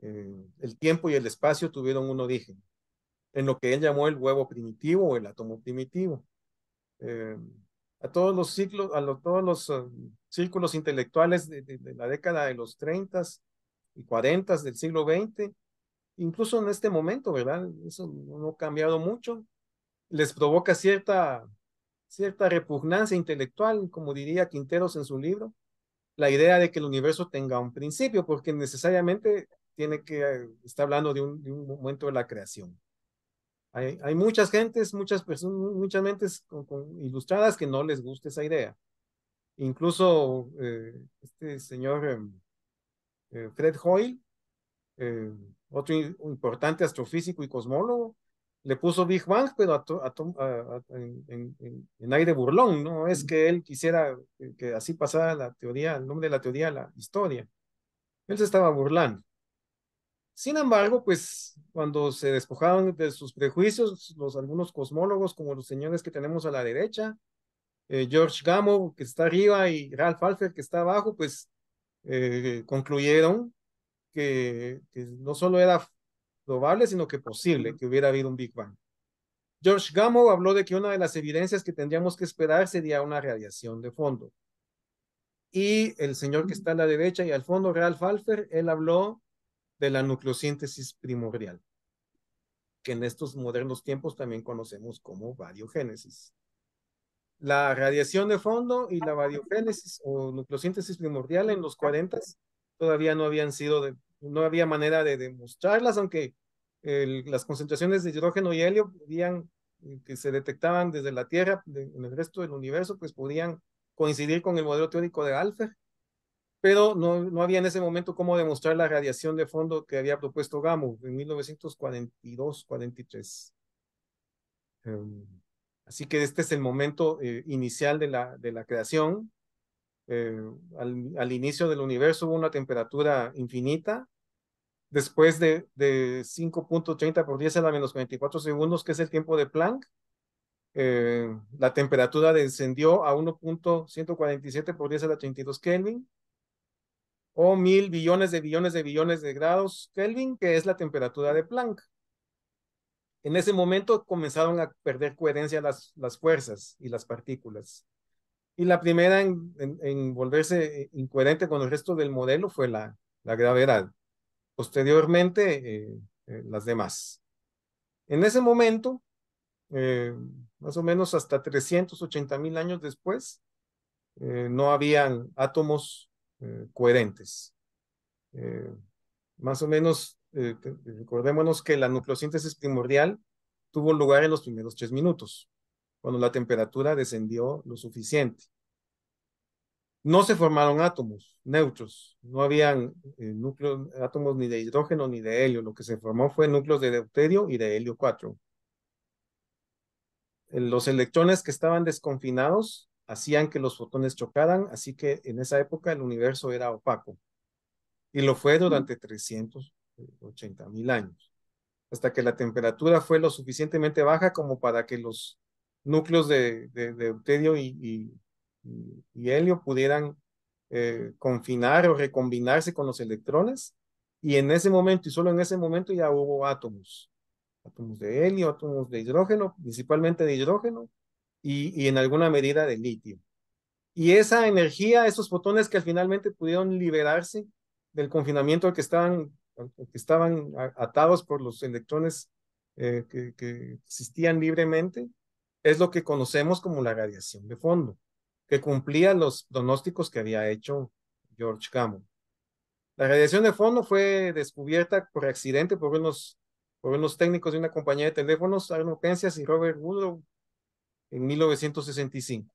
Eh, el tiempo y el espacio tuvieron un origen, en lo que él llamó el huevo primitivo o el átomo primitivo. Eh, a todos los, ciclos, a todos los círculos intelectuales de, la década de los 30 y 40 del siglo XX, incluso en este momento, ¿verdad? Eso no ha cambiado mucho. Les provoca cierta, cierta repugnancia intelectual, como diría Quinteros en su libro, la idea de que el universo tenga un principio, porque necesariamente tiene que, eh, está hablando de un, momento de la creación. Hay, muchas gentes, muchas personas, muchas mentes ilustradas que no les gusta esa idea. Incluso eh, este señor em, eh, Fred Hoyle eh, otro importante astrofísico y cosmólogo, le puso Big Bang, pero a en, aire burlón, no es que él quisiera que así pasara la teoría, el nombre de la teoría la historia. Él se estaba burlando. Sin embargo, pues cuando se despojaron de sus prejuicios, los algunos cosmólogos, como los señores que tenemos a la derecha, eh, George Gamow, que está arriba, y Ralph Alfer, que está abajo, pues eh, concluyeron que, no solo era probable, sino que posible que hubiera habido un Big Bang. George Gamow habló de que una de las evidencias que tendríamos que esperar sería una radiación de fondo. Y el señor que está a la derecha y al fondo, Ralph Alfer, él habló de la nucleosíntesis primordial, que en estos modernos tiempos también conocemos como variogénesis. La radiación de fondo y la radiogénesis o nucleosíntesis primordial en los 40 todavía no habían sido de, no había manera de demostrarlas, aunque las concentraciones de hidrógeno y helio eh, que se detectaban desde la Tierra, en el resto del universo, pues podían coincidir con el modelo teórico de Alfer, pero no, no había en ese momento cómo demostrar la radiación de fondo que había propuesto Gamow en 1942-43. Em, así que este es el momento eh, inicial de la, de la creación eh, al, inicio del universo hubo una temperatura infinita, después de, de 5.30 por 10 a la menos 44 segundos, que es el tiempo de Planck, eh, la temperatura descendió a 1.147 por 10 a la 32 Kelvin, o mil billones de billones de billones de grados Kelvin, que es la temperatura de Planck. En ese momento comenzaron a perder coherencia las fuerzas y las partículas. Y la primera en, volverse eh, incoherente con el resto del modelo fue la, gravedad. Posteriormente, eh, eh, las demás. En ese momento, más o menos hasta 380 mil años después, no habían átomos coherentes. más o menos, recordémonos que la nucleosíntesis primordial tuvo lugar en los primeros tres minutos cuando la temperatura descendió lo suficiente. No se formaron átomos neutros, no habían eh, núcleos, átomos ni de hidrógeno ni de helio, lo que se formó fue núcleos de deuterio y de helio 4. Los electrones que estaban desconfinados hacían que los fotones chocaran, así que en esa época el universo era opaco. Y lo fue durante 380 mil años, hasta que la temperatura fue lo suficientemente baja como para que los núcleos de, de, de y, y, helio pudieran eh, confinar o recombinarse con los electrones y en ese momento y solo en ese momento ya hubo átomos, átomos de helio, átomos de hidrógeno, principalmente de hidrógeno y, y en alguna medida de litio. Y esa energía, esos fotones que finalmente pudieron liberarse del confinamiento que estaban, que estaban atados por los electrones eh, que, que, existían libremente, es lo que conocemos como la radiación de fondo, que cumplía los pronósticos que había hecho George Gamow. La radiación de fondo fue descubierta por accidente por unos, por unos técnicos de una compañía de teléfonos, Arno Penzias y Robert Woodrow, en 1965.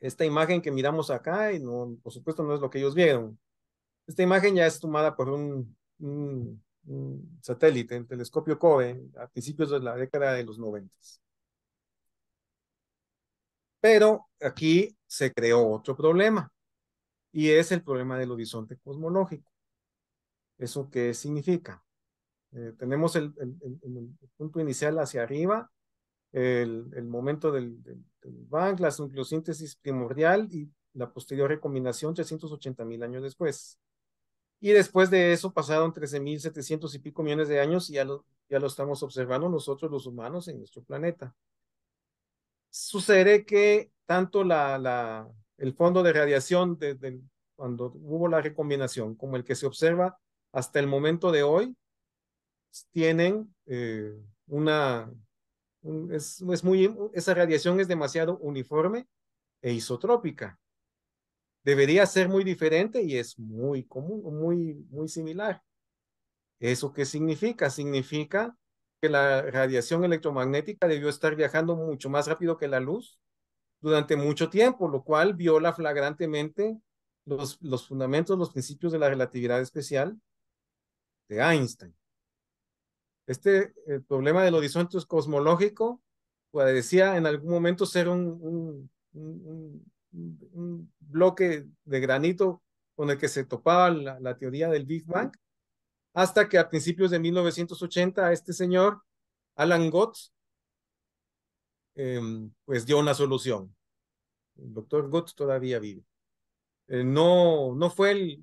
Esta imagen que miramos acá, y no, por supuesto no es lo que ellos vieron. Esta imagen ya es tomada por un, un, un satélite, el telescopio COBE, a principios de la década de los 90. Pero aquí se creó otro problema y es el problema del horizonte cosmológico. ¿Eso qué significa? Eh, tenemos el, punto inicial hacia arriba, el, momento del, del, Bank, la nucleosíntesis primordial y la posterior recombinación 380 mil años después. Y después de eso pasaron mil 13.700 y pico millones de años y ya lo estamos observando nosotros los humanos en nuestro planeta sucede que tanto la, la, el fondo de radiación desde cuando hubo la recombinación como el que se observa hasta el momento de hoy tienen eh, una es, muy esa radiación es demasiado uniforme e isotrópica debería ser muy diferente y es muy común muy muy similar eso qué significa significa que la radiación electromagnética debió estar viajando mucho más rápido que la luz durante mucho tiempo, lo cual viola flagrantemente los, los fundamentos, los principios de la relatividad especial de Einstein. Este problema del horizonte cosmológico parecía en algún momento ser un, un, bloque de granito con el que se topaba la teoría del Big Bang, hasta que a principios de 1980 este señor, Alan gott em, pues dio una solución. El doctor gott todavía vive. Eh, no, no fue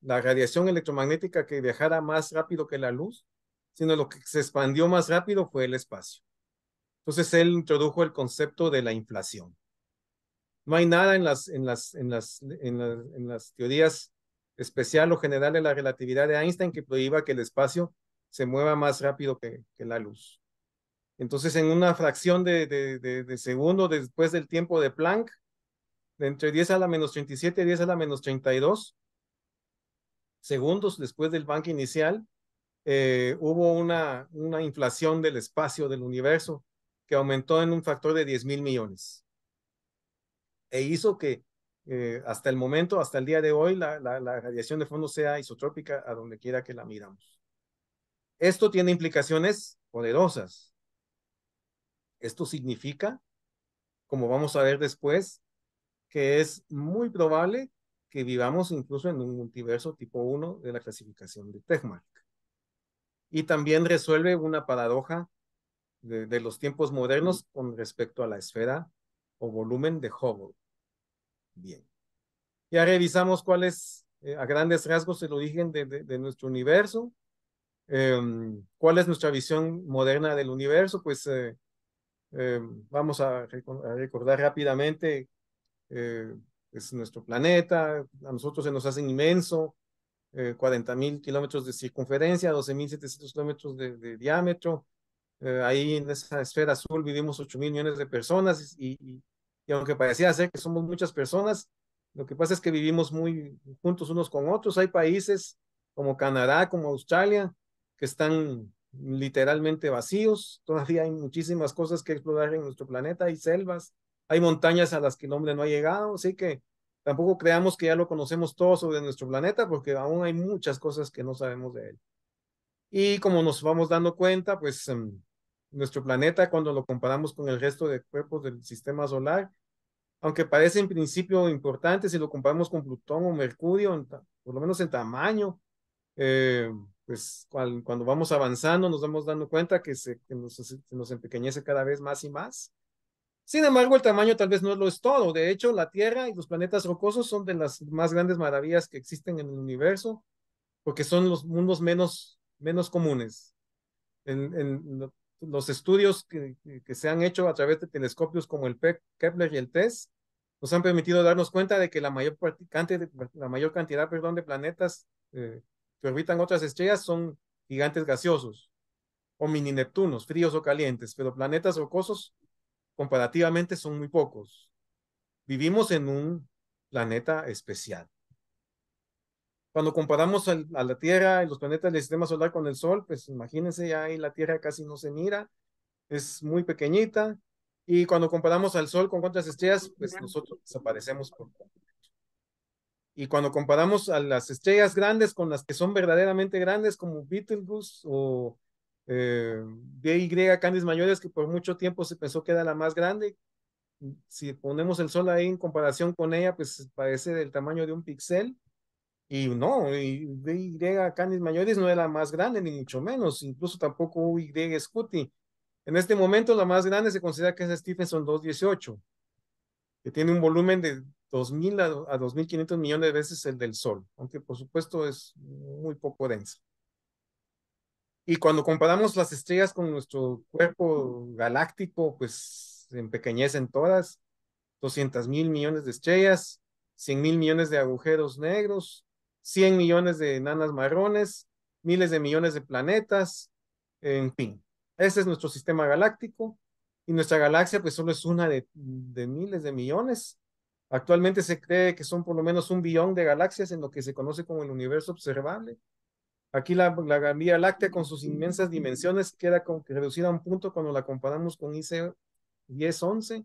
la radiación electromagnética que viajara más rápido que la luz, sino lo que se expandió más rápido fue el espacio. Entonces él introdujo el concepto de la inflación. No hay nada en las, en las, en las, en las teorías especial o general de la relatividad de Einstein que prohíba que el espacio se mueva más rápido que, la luz. Entonces, en una fracción de, segundo después del tiempo de Planck, entre 10 a la menos 37 y 10 a la menos 32 segundos después del banco inicial, eh, hubo una, una inflación del espacio del universo que aumentó en un factor de 10 mil millones. E hizo que eh, hasta el momento, hasta el día de hoy, la, radiación de fondo sea isotrópica a donde quiera que la miramos. Esto tiene implicaciones poderosas. Esto significa, como vamos a ver después, que es muy probable que vivamos incluso en un multiverso tipo 1 de la clasificación de Tegmark. Y también resuelve una paradoja de, de los tiempos modernos con respecto a la esfera o volumen de Hubble. Bien. Ya revisamos cuál es eh, a grandes rasgos el origen de, nuestro universo. Em, ¿Cuál es nuestra visión moderna del universo? Pues eh, em, vamos a, recordar rápidamente, eh, es nuestro planeta, a nosotros se nos hace inmenso, 40 mil kilómetros de circunferencia, 12.700 mil kilómetros de, diámetro. ahí en esa esfera azul vivimos 8 mil millones de personas y y aunque parecía ser que somos muchas personas, lo que pasa es que vivimos muy juntos unos con otros. Hay países como Canadá, como Australia, que están literalmente vacíos. Todavía hay muchísimas cosas que explorar en nuestro planeta. Hay selvas, hay montañas a las que el hombre no ha llegado. Así que tampoco creamos que ya lo conocemos todo sobre nuestro planeta, porque aún hay muchas cosas que no sabemos de él. Y como nos vamos dando cuenta, pues em, nuestro planeta cuando lo comparamos con el resto de cuerpos del sistema solar, aunque parece en principio importante si lo comparamos con Plutón o Mercurio, por lo menos en tamaño, eh, pues cuando vamos avanzando nos vamos dando cuenta que, se, nos, empequeñece cada vez más y más. Sin embargo, el tamaño tal vez no lo es todo. De hecho, la Tierra y los planetas rocosos son de las más grandes maravillas que existen en el universo, porque son los mundos menos, menos comunes. En, en, los estudios que, se han hecho a través de telescopios como el Kepler y el TESS nos han permitido darnos cuenta de que la mayor, cantidad, la mayor cantidad perdón, de planetas eh, que orbitan otras estrellas son gigantes gaseosos o mini Neptunos, fríos o calientes, pero planetas rocosos comparativamente son muy pocos. Vivimos en un planeta especial. Cuando comparamos a la Tierra, y los planetas del sistema solar con el Sol, pues imagínense, ya ahí la Tierra casi no se mira, es muy pequeñita. Y cuando comparamos al Sol con otras estrellas, pues nosotros desaparecemos por completo. Y cuando comparamos a las estrellas grandes con las que son verdaderamente grandes, como Betelgeuse o eh, BY Candis Mayores, que por mucho tiempo se pensó que era la más grande, si ponemos el Sol ahí en comparación con ella, pues parece del tamaño de un píxel. Y no, y DY Canis Mayores no era la más grande, ni mucho menos, incluso tampoco Y Scuti. En este momento la más grande se considera que es Stephenson 218, que tiene un volumen de 2.000 a, 2.500 millones de veces el del Sol, aunque por supuesto es muy poco denso. Y cuando comparamos las estrellas con nuestro cuerpo galáctico, pues se empequeñecen todas, 200.000 millones de estrellas, 100.000 millones de agujeros negros, 100 millones de enanas marrones, miles de millones de planetas, en fin. Ese es nuestro sistema galáctico y nuestra galaxia pues solo es una de, miles de millones. Actualmente se cree que son por lo menos un billón de galaxias en lo que se conoce como el universo observable. Aquí la, la Vía Láctea con sus inmensas dimensiones queda reducida a un punto cuando la comparamos con IC 1011,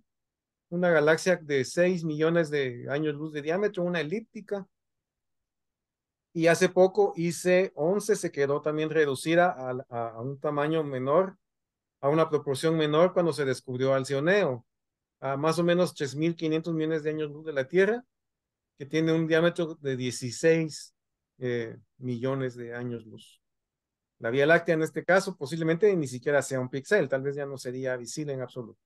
una galaxia de 6 millones de años luz de diámetro, una elíptica, y hace poco hice 11, se quedó también reducida a, un tamaño menor, a una proporción menor cuando se descubrió Alcioneo, a más o menos 3.500 millones de años luz de la Tierra, que tiene un diámetro de 16 eh, millones de años luz. La Vía Láctea en este caso posiblemente ni siquiera sea un píxel, tal vez ya no sería visible en absoluto.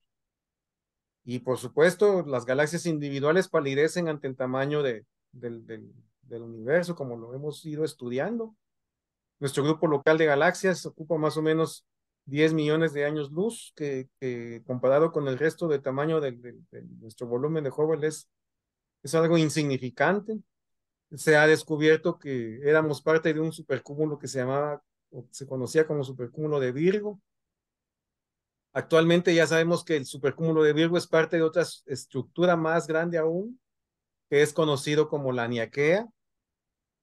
Y por supuesto, las galaxias individuales palidecen ante el tamaño de, del, del, del universo, como lo hemos ido estudiando. Nuestro grupo local de galaxias ocupa más o menos 10 millones de años luz, que, comparado con el resto del tamaño de, nuestro volumen de Hubble es, es algo insignificante. Se ha descubierto que éramos parte de un supercúmulo que se llamaba, o se conocía como supercúmulo de Virgo. Actualmente ya sabemos que el supercúmulo de Virgo es parte de otra estructura más grande aún, que es conocido como la Niaquea.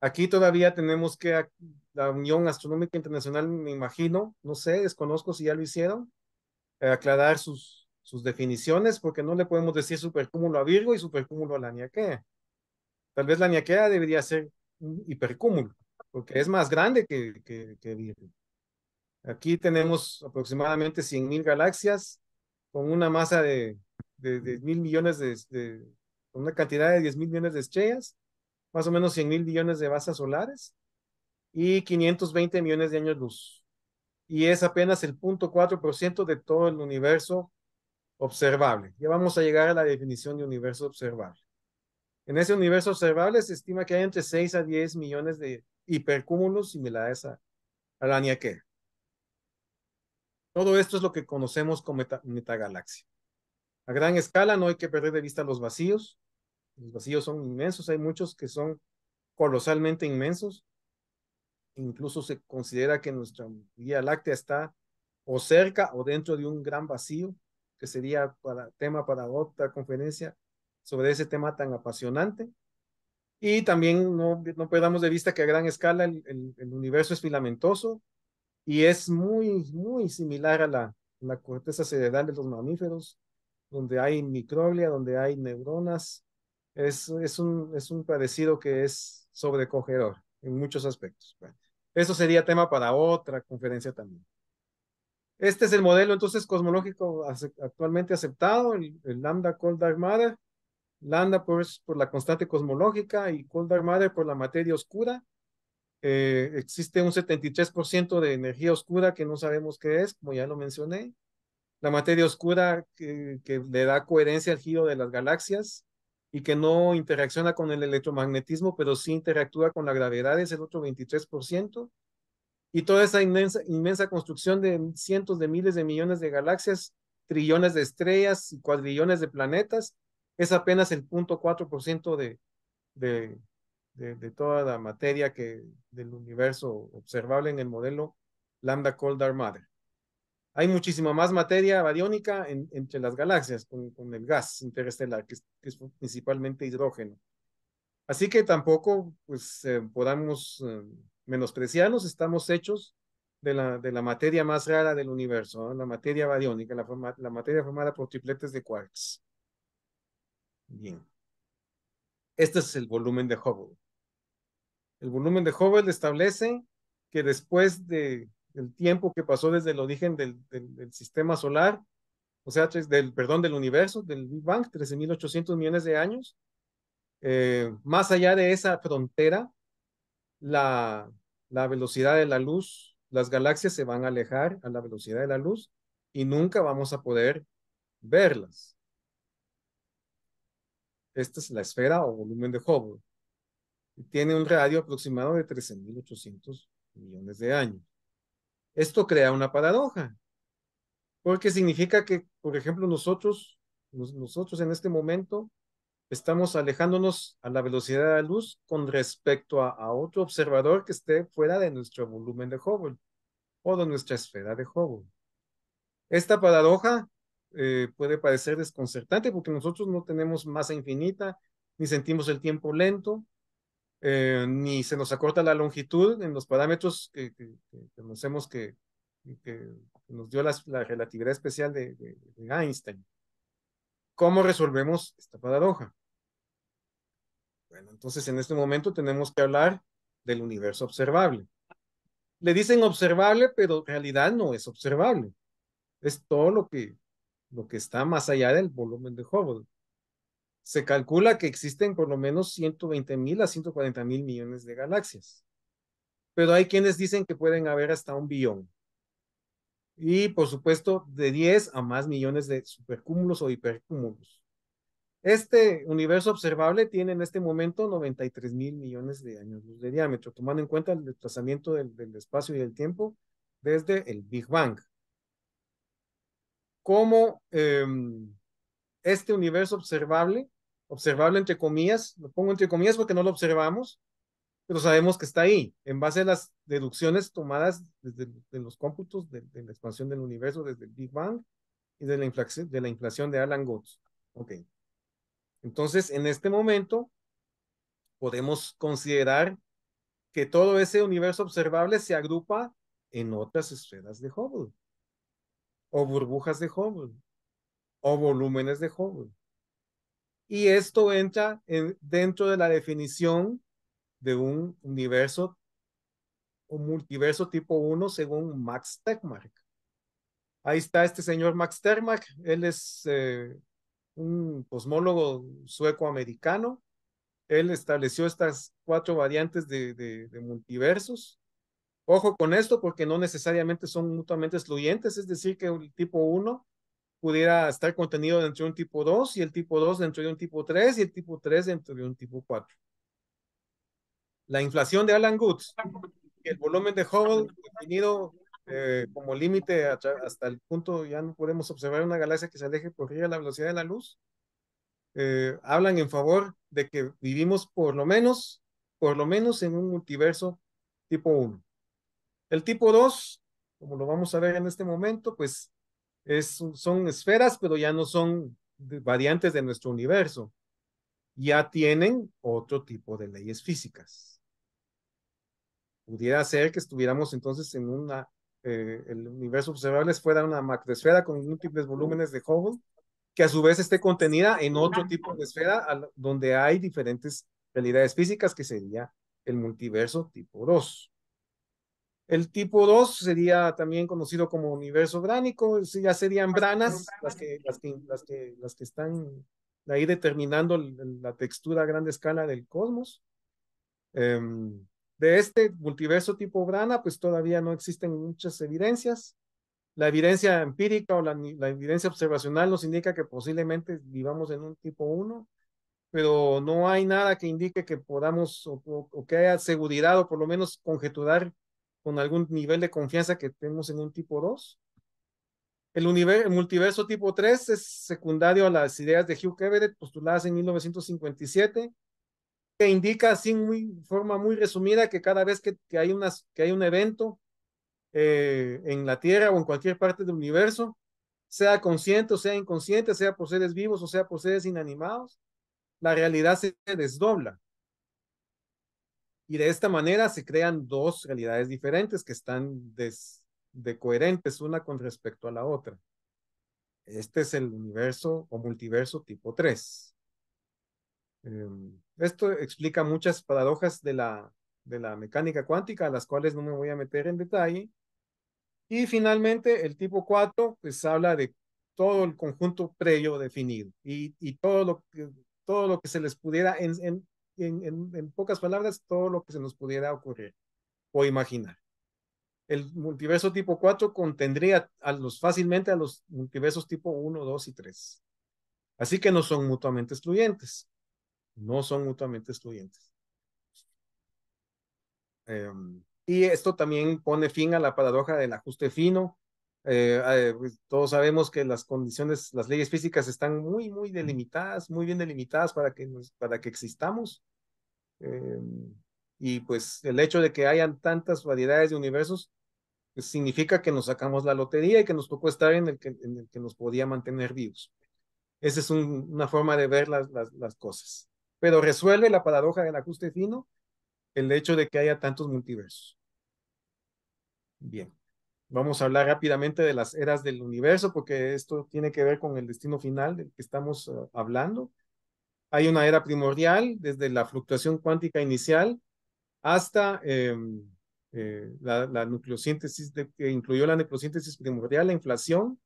Aquí todavía tenemos que la Unión Astronómica Internacional, me imagino, no sé, desconozco si ya lo hicieron, eh, aclarar sus, sus definiciones, porque no le podemos decir supercúmulo a Virgo y supercúmulo a la Niaquea. Tal vez la Niaquea debería ser un hipercúmulo, porque es más grande que, Virgo. Aquí tenemos aproximadamente 100.000 galaxias con una masa de, de, mil millones de, de una cantidad de 10 mil millones de estrellas, más o menos 100 mil millones de bases solares y 520 millones de años luz. Y es apenas el 0.4% de todo el universo observable. Ya vamos a llegar a la definición de universo observable. En ese universo observable se estima que hay entre 6 a 10 millones de hipercúmulos similares a, la que Todo esto es lo que conocemos como metagalaxia. A gran escala no hay que perder de vista los vacíos, los vacíos son inmensos, hay muchos que son colosalmente inmensos. Incluso se considera que nuestra Vía Láctea está o cerca o dentro de un gran vacío, que sería para, tema para otra conferencia sobre ese tema tan apasionante. Y también no, no perdamos de vista que a gran escala el, universo es filamentoso y es muy, muy similar a la, la corteza cerebral de los mamíferos, donde hay microglia, donde hay neuronas, es, un, es un parecido que es sobrecogedor en muchos aspectos. eso sería tema para otra conferencia también. Este es el modelo entonces cosmológico actualmente aceptado, el, lambda cold dark matter, lambda por, pues, por, la constante cosmológica y cold dark matter por la materia oscura. Eh, existe un 73% de energía oscura que no sabemos qué es, como ya lo mencioné. La materia oscura que, que le da coherencia al giro de las galaxias, y que no interacciona con el electromagnetismo, pero sí interactúa con la gravedad, es el otro 23%. Y toda esa inmensa, inmensa construcción de cientos de miles de millones de galaxias, trillones de estrellas y cuadrillones de planetas, es apenas el 0.4% de, de, de, de, toda la materia que, del universo observable en el modelo Lambda Cold Dark Matter hay muchísima más materia bariónica entre las galaxias con, el gas interestelar, que es, principalmente hidrógeno. Así que tampoco pues, eh, podamos eh, menospreciarnos, estamos hechos de la, de la, materia más rara del universo, la materia bariónica, la, la materia formada por tripletes de quarks. Bien. Este es el volumen de Hubble. El volumen de Hubble establece que después de el tiempo que pasó desde el origen del, sistema solar, o sea, del, perdón, del universo, del Big Bang, 13.800 millones de años. Eh, más allá de esa frontera, la, la velocidad de la luz, las galaxias se van a alejar a la velocidad de la luz y nunca vamos a poder verlas. Esta es la esfera o volumen de Hubble. Tiene un radio aproximado de 13.800 millones de años. Esto crea una paradoja, porque significa que, por ejemplo, nosotros, nosotros en este momento estamos alejándonos a la velocidad de la luz con respecto a, otro observador que esté fuera de nuestro volumen de Hubble o de nuestra esfera de Hubble. Esta paradoja eh, puede parecer desconcertante porque nosotros no tenemos masa infinita ni sentimos el tiempo lento, eh, ni se nos acorta la longitud en los parámetros que, conocemos que, nos dio la, relatividad especial de, Einstein. ¿Cómo resolvemos esta paradoja? Bueno, entonces en este momento tenemos que hablar del universo observable. Le dicen observable, pero en realidad no es observable. Es todo lo que, lo que está más allá del volumen de Hubble se calcula que existen por lo menos 120 mil a 140 mil millones de galaxias. Pero hay quienes dicen que pueden haber hasta un billón. Y por supuesto, de 10 a más millones de supercúmulos o hipercúmulos. Este universo observable tiene en este momento 93 mil millones de años de diámetro, tomando en cuenta el desplazamiento del, espacio y del tiempo desde el Big Bang. Como em, este universo observable, observable entre comillas, lo pongo entre comillas porque no lo observamos, pero sabemos que está ahí, en base a las deducciones tomadas desde de los cómputos de, la expansión del universo, desde el Big Bang y de la inflación de, la inflación de Alan Guth Ok. Entonces, en este momento, podemos considerar que todo ese universo observable se agrupa en otras esferas de Hubble o burbujas de Hubble o volúmenes de Hubble. Y esto entra dentro de la definición de un universo, o multiverso tipo 1 según Max Tegmark. Ahí está este señor Max Tegmark, él es eh, un cosmólogo sueco-americano. Él estableció estas cuatro variantes de, de multiversos. Ojo con esto porque no necesariamente son mutuamente excluyentes, es decir, que el tipo 1 pudiera estar contenido dentro de un tipo 2 y el tipo 2 dentro de un tipo 3 y el tipo 3 dentro de un tipo 4. La inflación de Alan Goods el volumen de Hubble contenido eh, como límite hasta el punto ya no podemos observar una galaxia que se aleje por a a la velocidad de la luz. Eh, hablan en favor de que vivimos por lo menos, por lo menos en un multiverso tipo 1. El tipo 2, como lo vamos a ver en este momento, pues son esferas, pero ya no son variantes de nuestro universo. Ya tienen otro tipo de leyes físicas. Pudiera ser que estuviéramos entonces en una, eh, el universo observable fuera una macroesfera con múltiples volúmenes de Hubble, que a su vez esté contenida en otro tipo de esfera donde hay diferentes realidades físicas, que sería el multiverso tipo 2. El tipo 2 sería también conocido como universo bránico, ya serían branas las que, las que, las que, que están ahí determinando la textura a gran escala del cosmos. Em, de este multiverso tipo brana, pues todavía no existen muchas evidencias. La evidencia empírica o la, evidencia observacional nos indica que posiblemente vivamos en un tipo 1, pero no hay nada que indique que podamos o que haya seguridad o por lo menos conjeturar con algún nivel de confianza que tenemos en un tipo 2. El, el, multiverso tipo 3 es secundario a las ideas de Hugh Everett postuladas en 1957, que indica sin forma muy resumida que cada vez que, hay, unas, que hay un evento eh, en la Tierra o en cualquier parte del universo, sea consciente o sea inconsciente, sea por seres vivos o sea por seres inanimados, la realidad se desdobla y de esta manera se crean dos realidades diferentes que están de coherentes una con respecto a la otra. Este es el universo o multiverso tipo 3. Em, esto explica muchas paradojas de la, de la mecánica cuántica, a las cuales no me voy a meter en detalle. Y finalmente, el tipo 4, pues habla de todo el conjunto previo definido y, y todo, lo que, todo lo que se les pudiera en, en, pocas palabras, todo lo que se nos pudiera ocurrir o imaginar. El multiverso tipo 4 contendría a los, fácilmente a los multiversos tipo 1, 2 y 3. Así que no son mutuamente excluyentes. No son mutuamente excluyentes. Em, y esto también pone fin a la paradoja del ajuste fino. Eh, eh, pues, todos sabemos que las condiciones, las leyes físicas están muy, muy delimitadas, muy bien delimitadas para que, para que existamos. Em, y pues el hecho de que hayan tantas variedades de universos pues, significa que nos sacamos la lotería y que nos tocó estar en el que, en el que nos podía mantener vivos. Esa es una forma de ver las, las, cosas. Pero resuelve la paradoja del ajuste fino el hecho de que haya tantos multiversos. Bien, vamos a hablar rápidamente de las eras del universo porque esto tiene que ver con el destino final del que estamos eh, hablando. Hay una era primordial desde la fluctuación cuántica inicial hasta em, eh, la, nucleosíntesis que incluyó la nucleosíntesis primordial, la inflación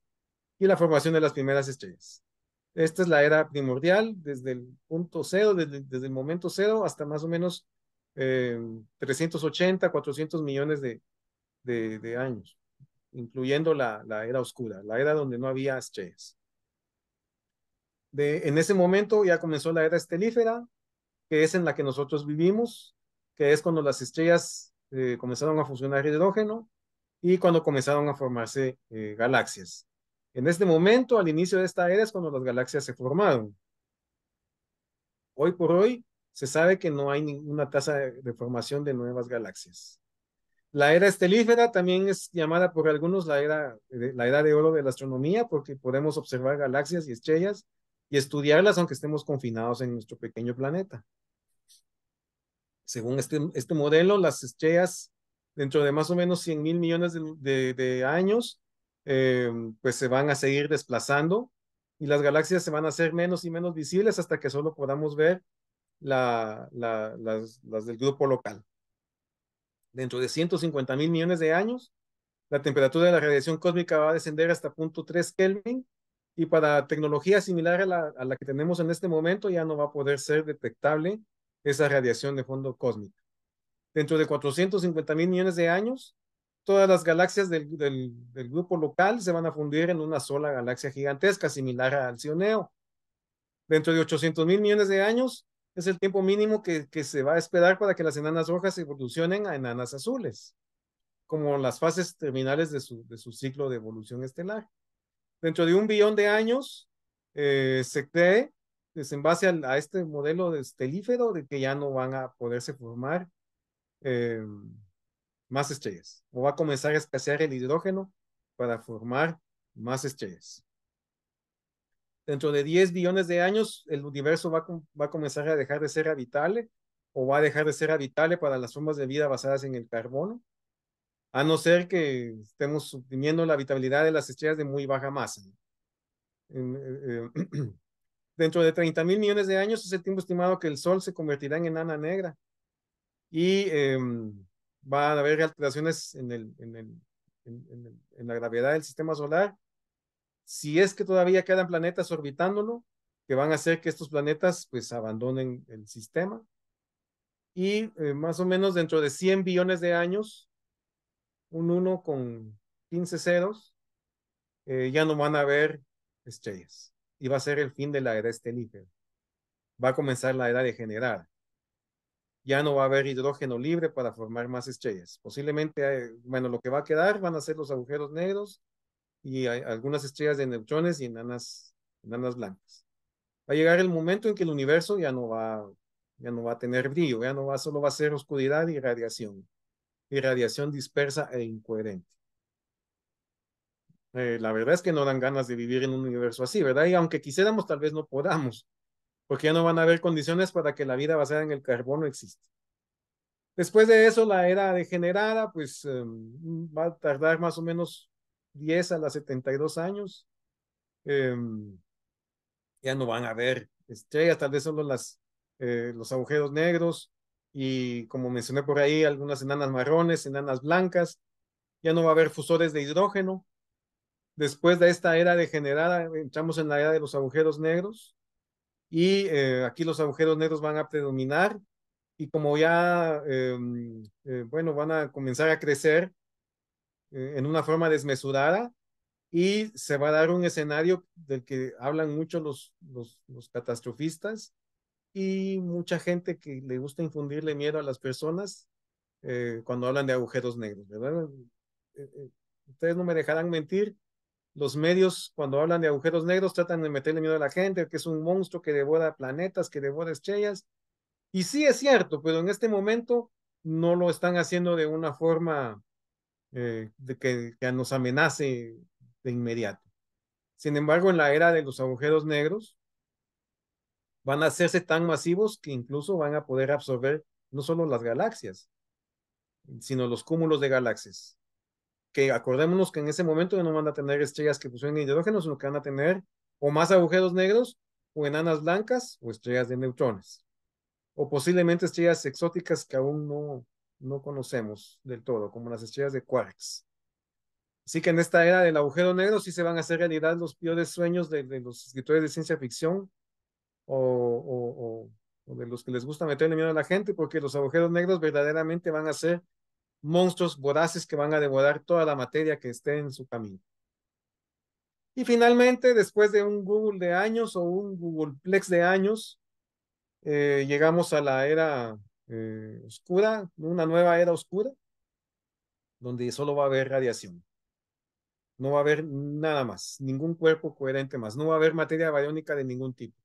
y la formación de las primeras estrellas. Esta es la era primordial desde el punto cero, desde, el momento cero hasta más o menos eh, 380, 400 millones de, años, incluyendo la, era oscura, la era donde no había estrellas en ese momento ya comenzó la era estelífera, que es en la que nosotros vivimos, que es cuando las estrellas eh, comenzaron a funcionar hidrógeno y cuando comenzaron a formarse eh, galaxias. En este momento, al inicio de esta era, es cuando las galaxias se formaron. Hoy por hoy, se sabe que no hay ninguna tasa de, formación de nuevas galaxias. La era estelífera también es llamada por algunos la era, eh, la era de oro de la astronomía, porque podemos observar galaxias y estrellas y estudiarlas aunque estemos confinados en nuestro pequeño planeta. Según este, este modelo, las estrellas dentro de más o menos 100 mil millones de, años, em, pues se van a seguir desplazando y las galaxias se van a hacer menos y menos visibles hasta que solo podamos ver la, las, del grupo local. Dentro de 150 mil millones de años, la temperatura de la radiación cósmica va a descender hasta 0.3 Kelvin y para tecnología similar a la, que tenemos en este momento ya no va a poder ser detectable esa radiación de fondo cósmico. Dentro de 450 mil millones de años, todas las galaxias del, grupo local se van a fundir en una sola galaxia gigantesca similar al Sioneo. Dentro de 800 mil millones de años es el tiempo mínimo que, se va a esperar para que las enanas rojas se evolucionen a enanas azules, como las fases terminales de su ciclo de evolución estelar dentro de un billón de años eh, se cree, pues, en base a, este modelo de estelífero, de que ya no van a poderse formar eh, más estrellas, o va a comenzar a escasear el hidrógeno para formar más estrellas. Dentro de 10 billones de años, el universo va a comenzar a dejar de ser habitable o va a dejar de ser habitable para las formas de vida basadas en el carbono a no ser que estemos suprimiendo la habitabilidad de las estrellas de muy baja masa. Eh, eh, dentro de 30 mil millones de años es el tiempo estimado que el Sol se convertirá en enana negra y em, van a haber alteraciones en, la gravedad del sistema solar. Si es que todavía quedan planetas orbitándolo, que van a hacer que estos planetas pues abandonen el sistema. Y eh, más o menos dentro de 100 billones de años un 1 con 15 ceros, eh, ya no van a haber estrellas. Y va a ser el fin de la edad estelífera. Va a comenzar la edad degenerada. Ya no va a haber hidrógeno libre para formar más estrellas. Posiblemente, eh, bueno, lo que va a quedar van a ser los agujeros negros y algunas estrellas de neutrones y enanas, enanas blancas. Va a llegar el momento en que el universo ya no va, ya no va a tener brillo, ya no va, solo va a ser oscuridad y radiación irradiación dispersa e incoherente. Eh, la verdad es que no dan ganas de vivir en un universo así, ¿verdad? Y aunque quisiéramos, tal vez no podamos, porque ya no van a haber condiciones para que la vida basada en el carbono exista. Después de eso, la era degenerada, pues em, va a tardar más o menos 10 a las 72 años. Em, ya no van a haber estrellas, tal vez solo las, eh, los agujeros negros y como mencioné por ahí, algunas enanas marrones, enanas blancas, ya no va a haber fusores de hidrógeno. Después de esta era degenerada, entramos en la era de los agujeros negros y eh, aquí los agujeros negros van a predominar y como ya, em, eh, bueno, van a comenzar a crecer eh, en una forma desmesurada y se va a dar un escenario del que hablan mucho los, los, los catastrofistas, y mucha gente que le gusta infundirle miedo a las personas eh, cuando hablan de agujeros negros, ¿verdad? Eh, eh, ustedes no me dejarán mentir, los medios cuando hablan de agujeros negros tratan de meterle miedo a la gente, que es un monstruo que devora planetas, que devora estrellas, y sí es cierto, pero en este momento no lo están haciendo de una forma de que nos amenace de inmediato. Sin embargo, en la era de los agujeros negros, van a hacerse tan masivos que incluso van a poder absorber no solo las galaxias, sino los cúmulos de galaxias. Que acordémonos que en ese momento no van a tener estrellas que fusionen hidrógeno, sino que van a tener o más agujeros negros, o enanas blancas, o estrellas de neutrones. O posiblemente estrellas exóticas que aún no, no conocemos del todo, como las estrellas de quarks. Así que en esta era del agujero negro sí se van a hacer realidad los peores sueños de los escritores de ciencia ficción o, de los que les gusta meterle miedo a la gente, porque los agujeros negros verdaderamente van a ser monstruos voraces que van a devorar toda la materia que esté en su camino. Y finalmente, después de un Google de años o un Googleplex de años, eh, llegamos a la era eh, oscura, una nueva era oscura, donde solo va a haber radiación. No va a haber nada más, ningún cuerpo coherente más, no va a haber materia bariónica de ningún tipo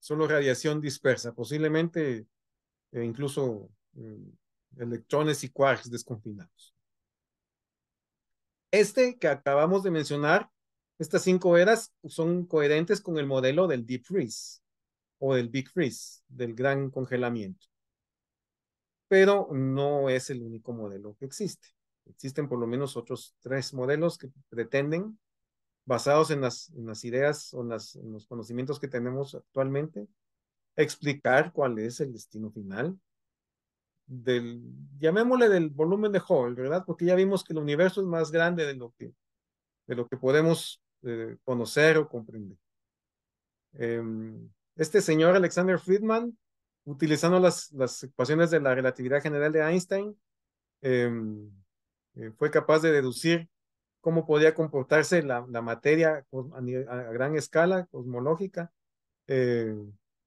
solo radiación dispersa, posiblemente eh, incluso mm, electrones y quarks desconfinados. Este que acabamos de mencionar, estas cinco eras son coherentes con el modelo del Deep Freeze o del Big Freeze, del gran congelamiento. Pero no es el único modelo que existe. Existen por lo menos otros tres modelos que pretenden basados en las, ideas o en, los conocimientos que tenemos actualmente, explicar cuál es el destino final del, llamémosle del volumen de Hall, ¿verdad? Porque ya vimos que el universo es más grande de lo que, de lo que podemos eh, conocer o comprender. Em, este señor Alexander Friedman, utilizando las, ecuaciones de la relatividad general de Einstein, em, eh, fue capaz de deducir cómo podía comportarse la, materia a, gran escala cosmológica, eh,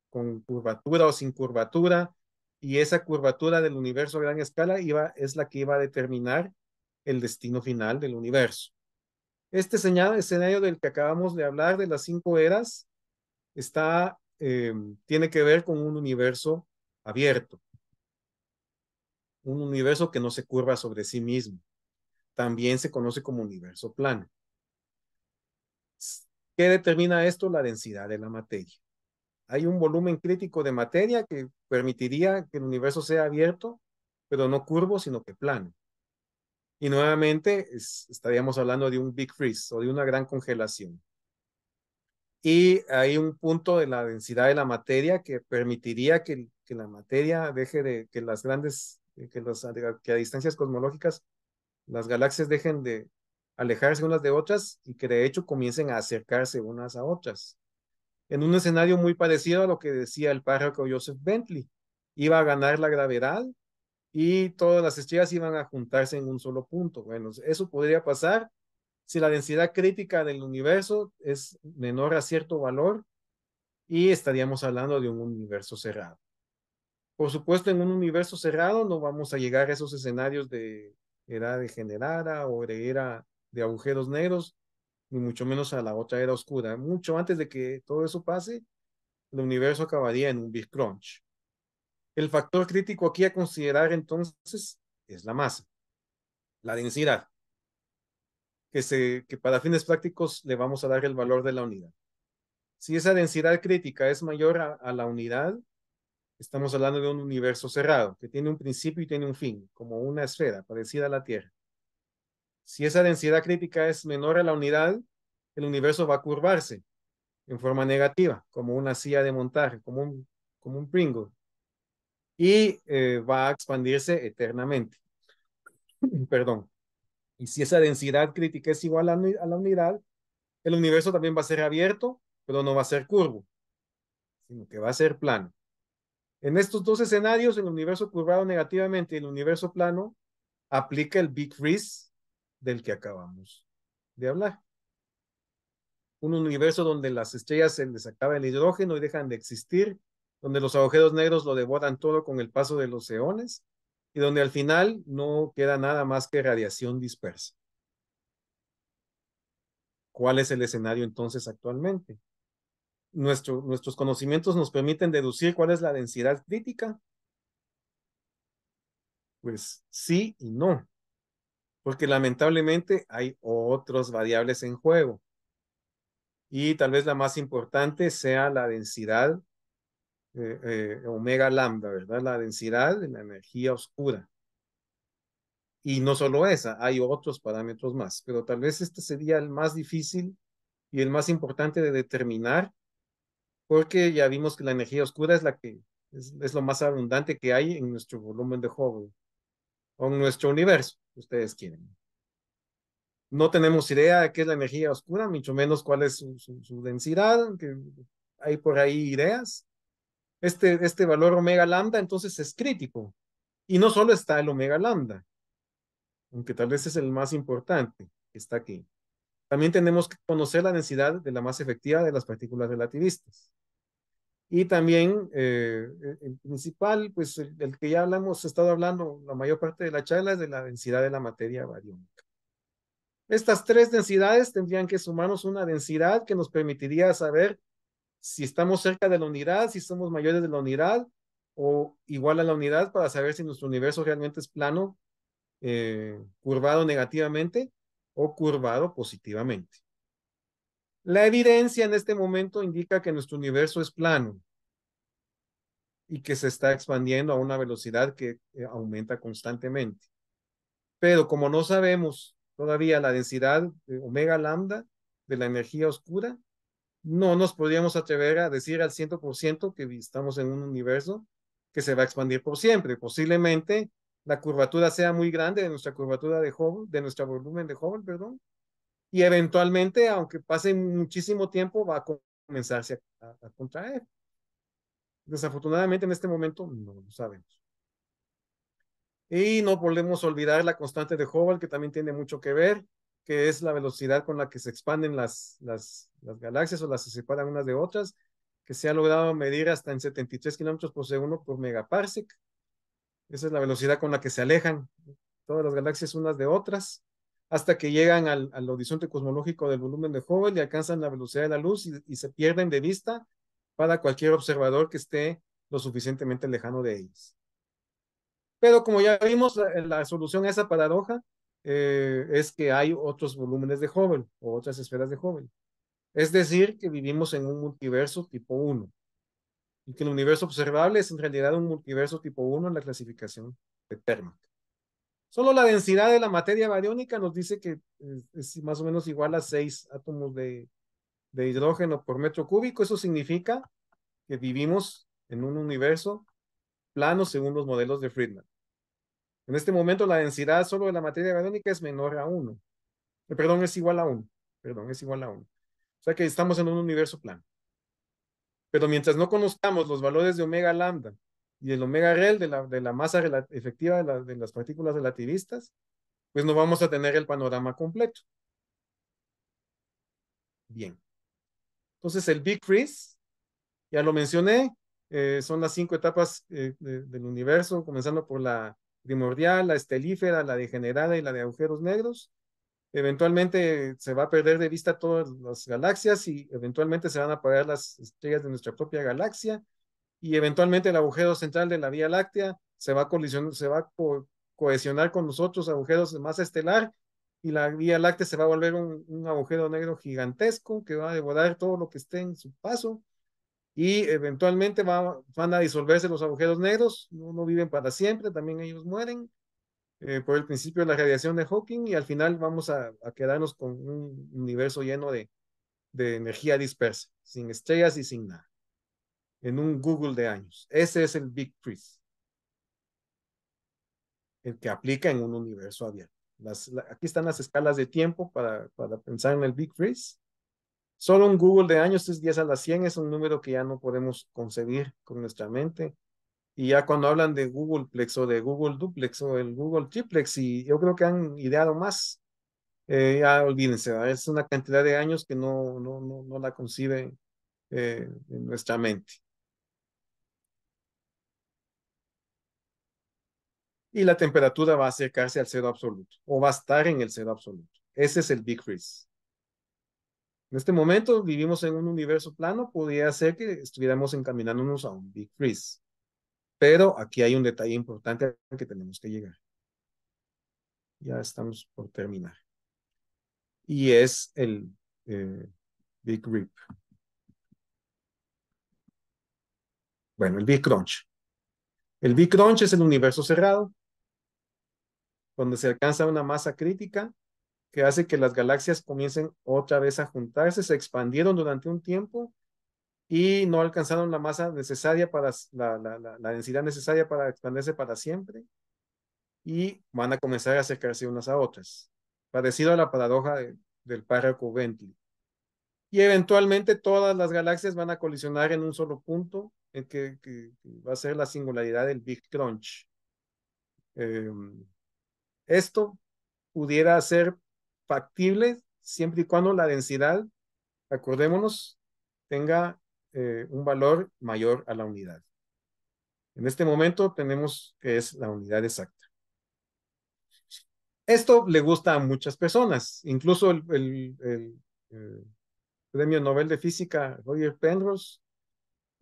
con curvatura o sin curvatura, y esa curvatura del universo a gran escala iba, es la que iba a determinar el destino final del universo. Este escenario del que acabamos de hablar, de las cinco eras, está, eh, tiene que ver con un universo abierto, un universo que no se curva sobre sí mismo también se conoce como universo plano. ¿Qué determina esto? La densidad de la materia. Hay un volumen crítico de materia que permitiría que el universo sea abierto, pero no curvo, sino que plano. Y nuevamente estaríamos hablando de un Big Freeze o de una gran congelación. Y hay un punto de la densidad de la materia que permitiría que, la materia deje de que las grandes, que, que a distancias cosmológicas las galaxias dejen de alejarse unas de otras y que de hecho comiencen a acercarse unas a otras. En un escenario muy parecido a lo que decía el párroco Joseph Bentley, iba a ganar la gravedad y todas las estrellas iban a juntarse en un solo punto. Bueno, eso podría pasar si la densidad crítica del universo es menor a cierto valor y estaríamos hablando de un universo cerrado. Por supuesto, en un universo cerrado no vamos a llegar a esos escenarios de era degenerada o era de agujeros negros, ni mucho menos a la otra era oscura. Mucho antes de que todo eso pase, el universo acabaría en un Big Crunch. El factor crítico aquí a considerar entonces es la masa, la densidad, que, se, que para fines prácticos le vamos a dar el valor de la unidad. Si esa densidad crítica es mayor a la unidad, estamos hablando de un universo cerrado, que tiene un principio y tiene un fin, como una esfera parecida a la Tierra. Si esa densidad crítica es menor a la unidad, el universo va a curvarse en forma negativa, como una silla de montaje, como un, como un Pringle, y eh, va a expandirse eternamente. Perdón. Y si esa densidad crítica es igual a la unidad, el universo también va a ser abierto, pero no va a ser curvo, sino que va a ser plano. En estos dos escenarios, el universo curvado negativamente y el universo plano, aplica el Big Freeze del que acabamos de hablar. Un universo donde las estrellas se les acaba el hidrógeno y dejan de existir, donde los agujeros negros lo devoran todo con el paso de los eones y donde al final no queda nada más que radiación dispersa. ¿Cuál es el escenario entonces actualmente? nuestros conocimientos nos permiten deducir cuál es la densidad crítica? Pues sí y no, porque lamentablemente hay otras variables en juego. Y tal vez la más importante sea la densidad eh, eh, omega lambda, ¿verdad? La densidad de la energía oscura. Y no solo esa, hay otros parámetros más, pero tal vez este sería el más difícil y el más importante de determinar porque ya vimos que la energía oscura es la que es, lo más abundante que hay en nuestro volumen de juego o en nuestro universo, ustedes quieren. No tenemos idea de qué es la energía oscura, mucho menos cuál es su, densidad, que hay por ahí ideas. Este, este valor omega lambda entonces es crítico. Y no solo está el omega lambda, aunque tal vez es el más importante, que está aquí. También tenemos que conocer la densidad de la más efectiva de las partículas relativistas. Y también, el eh, eh, principal, pues el, que ya hablamos, estado hablando la mayor parte de la charla es de la densidad de la materia bariónica. Estas tres densidades tendrían que sumarnos una densidad que nos permitiría saber si estamos cerca de la unidad, si somos mayores de la unidad o igual a la unidad para saber si nuestro universo realmente es plano, eh, curvado negativamente o curvado positivamente. La evidencia en este momento indica que nuestro universo es plano y que se está expandiendo a una velocidad que eh, aumenta constantemente. Pero como no sabemos todavía la densidad omega lambda de la energía oscura, no nos podríamos atrever a decir al 100% que estamos en un universo que se va a expandir por siempre. Posiblemente la curvatura sea muy grande de nuestra curvatura de Hubble, de nuestro volumen de Hubble, perdón, y eventualmente, aunque pase muchísimo tiempo, va a comenzarse a, contraer. Desafortunadamente en este momento no lo sabemos. Y no podemos olvidar la constante de Hubble, que también tiene mucho que ver, que es la velocidad con la que se expanden las, las, galaxias o las se separan unas de otras, que se ha logrado medir hasta en 73 kilómetros por segundo por megaparsec. Esa es la velocidad con la que se alejan todas las galaxias unas de otras hasta que llegan al, horizonte cosmológico del volumen de Hubble y alcanzan la velocidad de la luz y, se pierden de vista para cualquier observador que esté lo suficientemente lejano de ellos. Pero como ya vimos, la, solución a esa paradoja eh, es que hay otros volúmenes de Hubble o otras esferas de Hubble. Es decir, que vivimos en un multiverso tipo 1 y que el universo observable es en realidad un multiverso tipo 1 en la clasificación de Térmica. Solo la densidad de la materia bariónica nos dice que es más o menos igual a 6 átomos de, hidrógeno por metro cúbico. Eso significa que vivimos en un universo plano según los modelos de Friedman. En este momento la densidad solo de la materia bariónica es menor a uno. Eh, perdón, es igual a 1. Perdón, es igual a 1. O sea que estamos en un universo plano. Pero mientras no conozcamos los valores de omega lambda y el omega real de la, de la masa efectiva de, las partículas relativistas, pues no vamos a tener el panorama completo. Bien. Entonces el Big Freeze, ya lo mencioné, eh, son las cinco etapas eh, del universo, comenzando por la primordial, la estelífera, la degenerada y la de agujeros negros. Eventualmente se va a perder de vista todas las galaxias y eventualmente se van a apagar las estrellas de nuestra propia galaxia y eventualmente el agujero central de la Vía Láctea se va a colisionar, se va cohesionar con los otros agujeros de masa estelar y la Vía Láctea se va a volver un, agujero negro gigantesco que va a devorar todo lo que esté en su paso y eventualmente van a disolverse los agujeros negros, no, no viven para siempre, también ellos mueren eh, por el principio de la radiación de Hawking y al final vamos a, quedarnos con un universo lleno de energía dispersa, sin estrellas y sin nada en un Google de años. Ese es el Big Freeze. El que aplica en un universo abierto. aquí están las escalas de tiempo para, para pensar en el Big Freeze. Solo un Google de años es 10 a la 100, es un número que ya no podemos concebir con nuestra mente. Y ya cuando hablan de Googleplex o de Google Duplex o el Google Triplex, y yo creo que han ideado más, eh, ya olvídense, es una cantidad de años que no, no, no, la concibe eh, en nuestra mente. y la temperatura va a acercarse al cero absoluto o va a estar en el cero absoluto. Ese es el Big Freeze. En este momento vivimos en un universo plano, podría ser que estuviéramos encaminándonos a un Big Freeze. Pero aquí hay un detalle importante al que tenemos que llegar. Ya estamos por terminar. Y es el eh, Big Rip. Bueno, el Big Crunch. El Big Crunch es el universo cerrado cuando se alcanza una masa crítica que hace que las galaxias comiencen otra vez a juntarse, se expandieron durante un tiempo y no alcanzaron la masa necesaria para la, densidad necesaria para expandirse para siempre y van a comenzar a acercarse unas a otras, parecido a la paradoja del párroco Bentley. Y eventualmente todas las galaxias van a colisionar en un solo punto, en que, va a ser la singularidad del Big Crunch. Em, esto pudiera ser factible siempre y cuando la densidad, acordémonos, tenga eh, un valor mayor a la unidad. En este momento tenemos que es la unidad exacta. Esto le gusta a muchas personas, incluso el eh, premio Nobel de Física Roger Penrose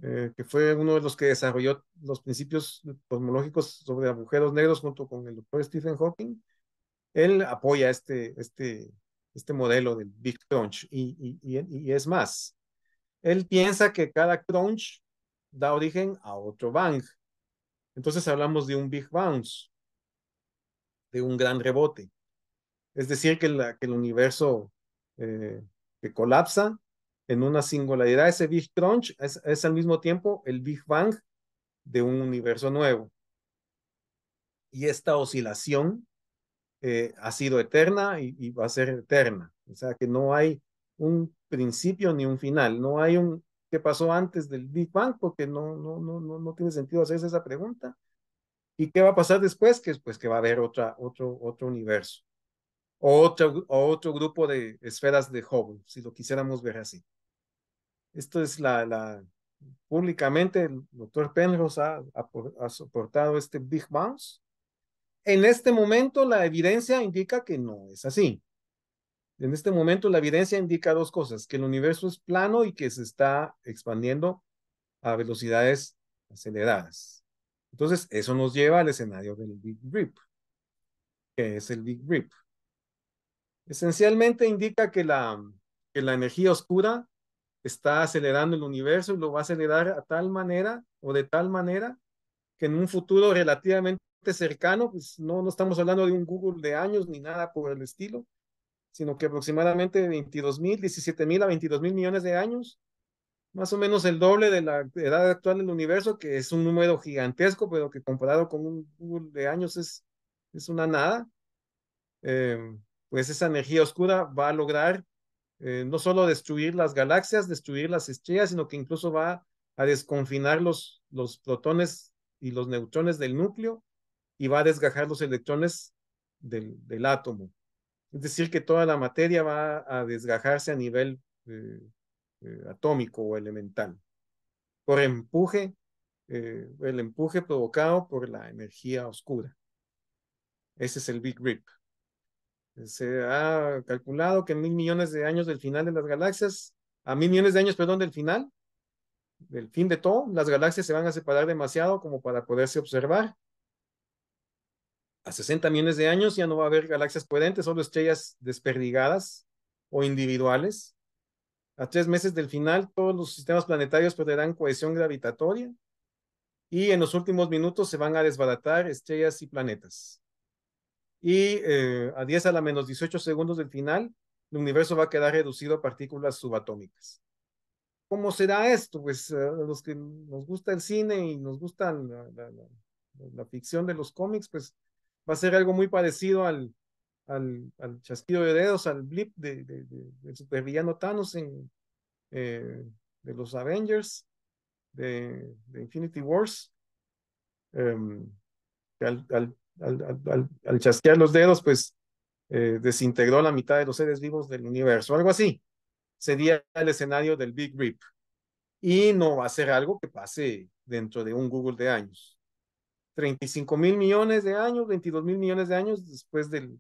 eh, que fue uno de los que desarrolló los principios cosmológicos sobre agujeros negros junto con el doctor Stephen Hawking, él apoya este, este, este modelo del Big Crunch y, y, es más, él piensa que cada crunch da origen a otro bang. Entonces hablamos de un Big Bounce, de un gran rebote. Es decir, que, la, que el universo eh, que colapsa en una singularidad, ese Big Crunch es, al mismo tiempo el Big Bang de un universo nuevo. Y esta oscilación eh, ha sido eterna y, va a ser eterna. O sea que no hay un principio ni un final, no hay un qué pasó antes del Big Bang, porque no, no, no, no, no tiene sentido hacerse esa pregunta. ¿Y qué va a pasar después? Que, pues que va a haber otra, otro, otro universo o otro, o otro grupo de esferas de Hubble, si lo quisiéramos ver así. Esto es la, la públicamente el doctor Penrose ha, soportado este Big Bounce. En este momento la evidencia indica que no es así. En este momento la evidencia indica dos cosas, que el universo es plano y que se está expandiendo a velocidades aceleradas. Entonces, eso nos lleva al escenario del Big Rip. que es el Big Rip? Esencialmente indica que la, que la energía oscura está acelerando el universo y lo va a acelerar a tal manera o de tal manera que en un futuro relativamente cercano, pues no, no estamos hablando de un Google de años ni nada por el estilo, sino que aproximadamente 22 mil, 17 mil a 22 mil millones de años, más o menos el doble de la edad actual del universo, que es un número gigantesco, pero que comparado con un Google de años es, es una nada, eh, pues esa energía oscura va a lograr eh, no solo destruir las galaxias, destruir las estrellas, sino que incluso va a desconfinar los, los protones y los neutrones del núcleo y va a desgajar los electrones del, átomo. Es decir, que toda la materia va a desgajarse a nivel eh, eh, atómico o elemental por empuje, el empuje provocado por la energía oscura. Ese es el Big Rip se ha calculado que mil millones de años del final de las galaxias, a mil millones de años, perdón, del final, del fin de todo, las galaxias se van a separar demasiado como para poderse observar. A 60 millones de años ya no va a haber galaxias coherentes, solo estrellas desperdigadas o individuales. A tres meses del final, todos los sistemas planetarios perderán cohesión gravitatoria y en los últimos minutos se van a desbaratar estrellas y planetas y eh, a 10 a la menos 18 segundos del final, el universo va a quedar reducido a partículas subatómicas. ¿Cómo será esto? Pues eh, los que nos gusta el cine y nos gusta la, ficción de los cómics, pues va a ser algo muy parecido al, al, al chasquido de dedos, al blip de, de, del supervillano Thanos eh, de los Avengers, de, Infinity Wars, em, al, al, al, chasquear los dedos, pues eh, desintegró la mitad de los seres vivos del universo, algo así. Sería el escenario del Big Rip. Y no va a ser algo que pase dentro de un Google de años. 35 mil millones de años, 22 mil millones de años después del...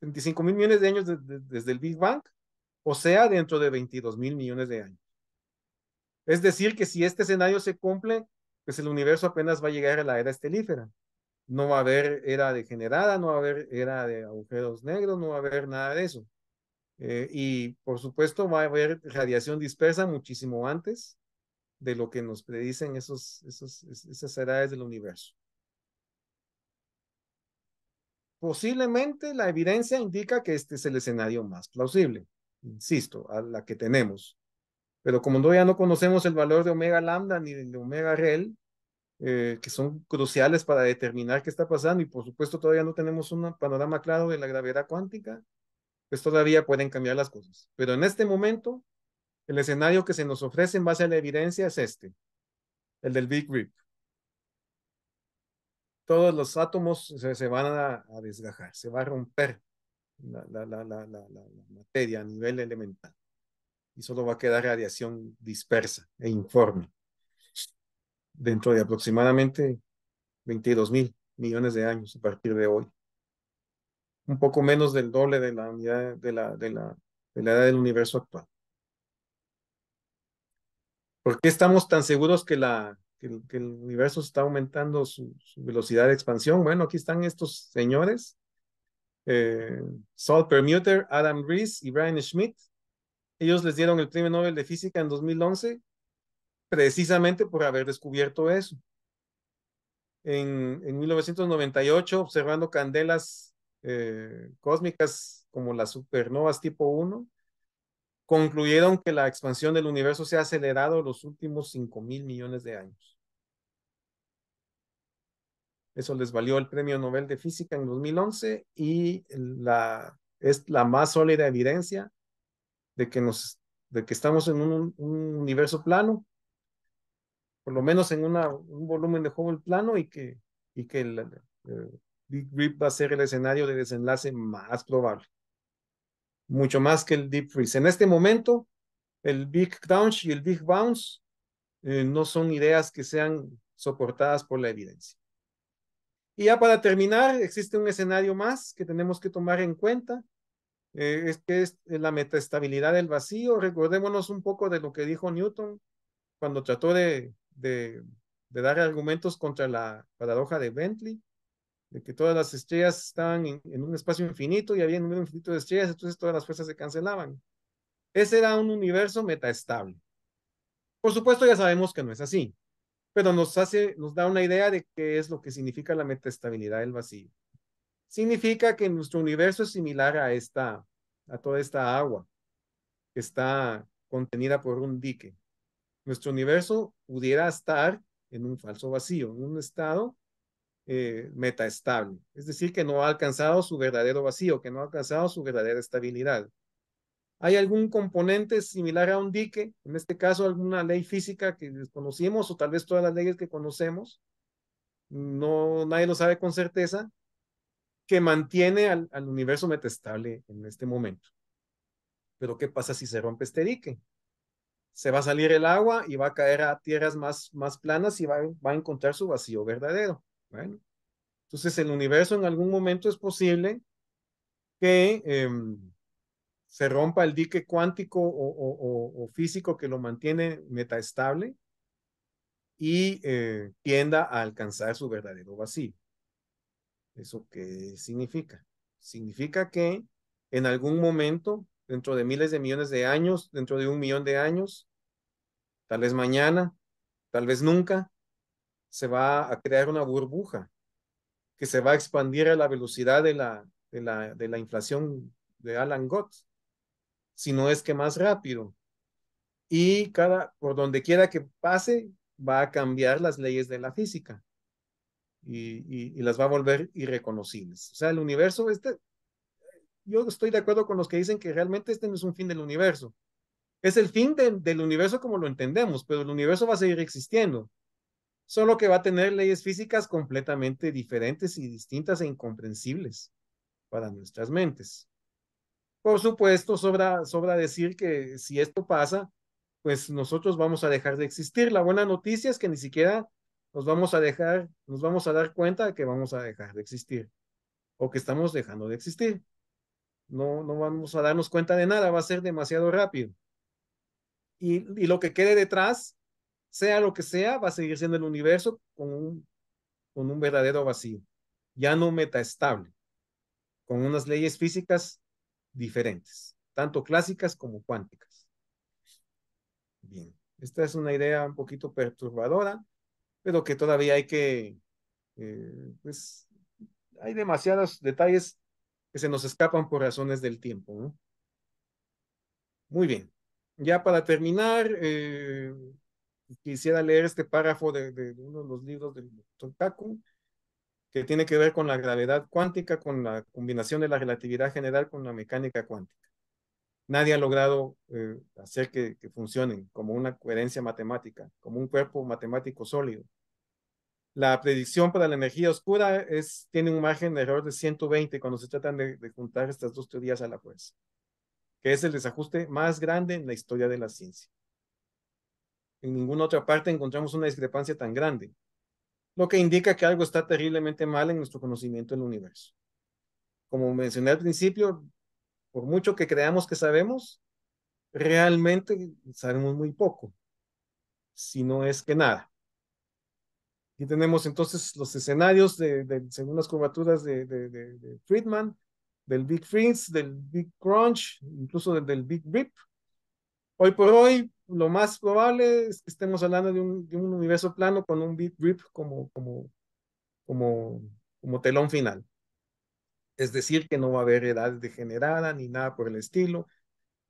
35 mil millones de años desde el Big Bang, o sea, dentro de 22 mil millones de años. Es decir, que si este escenario se cumple, pues el universo apenas va a llegar a la era estelífera, no va a haber era degenerada, no va a haber era de agujeros negros, no va a haber nada de eso. Eh, y por supuesto va a haber radiación dispersa muchísimo antes de lo que nos predicen esos, esas edades del universo. Posiblemente la evidencia indica que este es el escenario más plausible, insisto, a la que tenemos. Pero como no, ya no conocemos el valor de omega lambda ni de omega rel, eh, que son cruciales para determinar qué está pasando y por supuesto todavía no tenemos un panorama claro de la gravedad cuántica, pues todavía pueden cambiar las cosas. Pero en este momento, el escenario que se nos ofrece en base a la evidencia es este, el del Big Rip. Todos los átomos se, van a, desgajar, se va a romper la materia a nivel elemental y solo va a quedar radiación dispersa e informe dentro de aproximadamente 22 mil millones de años a partir de hoy. Un poco menos del doble de la unidad de la, de la, de edad del universo actual. ¿Por qué estamos tan seguros que, la, que, el, universo está aumentando su, velocidad de expansión? Bueno, aquí están estos señores. Eh, Saul Permuter, Adam Reese y Brian Schmidt. Ellos les dieron el premio Nobel de Física en 2011 precisamente por haber descubierto eso. En, 1998, observando candelas eh, cósmicas como las supernovas tipo 1, concluyeron que la expansión del universo se ha acelerado los últimos 5 mil millones de años. Eso les valió el Premio Nobel de Física en 2011 y la, es la más sólida evidencia de que, nos, de que estamos en un universo plano por lo menos en una, un volumen de Hubble plano y que, y que el, Big Deep va a ser el escenario de desenlace más probable. Mucho más que el Deep Freeze. En este momento, el Big Crunch y el Big Bounce eh, no son ideas que sean soportadas por la evidencia. Y ya para terminar, existe un escenario más que tenemos que tomar en cuenta, eh, es que es la metaestabilidad del vacío. Recordémonos un poco de lo que dijo Newton cuando trató de de, dar argumentos contra la paradoja de Bentley, de que todas las estrellas estaban en, un espacio infinito y había un número infinito de estrellas, entonces todas las fuerzas se cancelaban. Ese era un universo metaestable. Por supuesto, ya sabemos que no es así, pero nos hace, nos da una idea de qué es lo que significa la metaestabilidad del vacío. Significa que nuestro universo es similar a esta, a toda esta agua que está contenida por un dique. Nuestro universo pudiera estar en un falso vacío, en un estado eh, metaestable, es decir, que no ha alcanzado su verdadero vacío, que no ha alcanzado su verdadera estabilidad. ¿Hay algún componente similar a un dique? En este caso, alguna ley física que desconocimos o tal vez todas las leyes que conocemos, no, nadie lo sabe con certeza, que mantiene al, al universo metaestable en este momento. Pero ¿qué pasa si se rompe este dique? se va a salir el agua y va a caer a tierras más, más planas y va, a encontrar su vacío verdadero. Bueno, entonces el universo en algún momento es posible que em, se rompa el dique cuántico o, físico que lo mantiene metaestable y eh, tienda a alcanzar su verdadero vacío. ¿Eso qué significa? Significa que en algún momento dentro de miles de millones de años, dentro de un millón de años, tal vez mañana, tal vez nunca, se va a crear una burbuja que se va a expandir a la velocidad de la, de la, de la inflación de Alan Gott, si no es que más rápido. Y cada, por donde quiera que pase, va a cambiar las leyes de la física y las va a volver irreconocibles. O sea, el universo, este, yo estoy de acuerdo con los que dicen que realmente este no es un fin del universo. Es el fin del universo como lo entendemos, pero el universo va a seguir existiendo, solo que va a tener leyes físicas completamente diferentes y distintas e incomprensibles para nuestras mentes. Por supuesto, sobra, sobra decir que si esto pasa, pues nosotros vamos a dejar de existir. La buena noticia es que ni siquiera nos vamos a dejar, nos vamos a dar cuenta de que vamos a dejar de existir o que estamos dejando de existir. No, vamos a darnos cuenta de nada, va a ser demasiado rápido. Y, lo que quede detrás, sea lo que sea, va a seguir siendo el universo con un, con un verdadero vacío, ya no metaestable, con unas leyes físicas diferentes, tanto clásicas como cuánticas. Bien, esta es una idea un poquito perturbadora, pero que todavía hay que, eh, pues, hay demasiados detalles que se nos escapan por razones del tiempo. Muy bien. Ya para terminar, eh, quisiera leer este párrafo de, uno de los libros del doctor que tiene que ver con la gravedad cuántica, con la combinación de la relatividad general con la mecánica cuántica. Nadie ha logrado eh, hacer que, que funcionen como una coherencia matemática, como un cuerpo matemático sólido la predicción para la energía oscura es, tiene un margen de error de 120 cuando se tratan de, de juntar estas dos teorías a la fuerza, que es el desajuste más grande en la historia de la ciencia. En ninguna otra parte encontramos una discrepancia tan grande, lo que indica que algo está terriblemente mal en nuestro conocimiento del universo. Como mencioné al principio, por mucho que creamos que sabemos, realmente sabemos muy poco, si no es que nada. Y tenemos entonces los escenarios de, de según las curvaturas de, de, Friedman, del Big Freeze, del Big Crunch, incluso del, del Big Rip. Hoy por hoy, lo más probable es que estemos hablando de un, de un universo plano con un Big Rip como, como, como, como telón final. Es decir, que no va a haber edad degenerada ni nada por el estilo.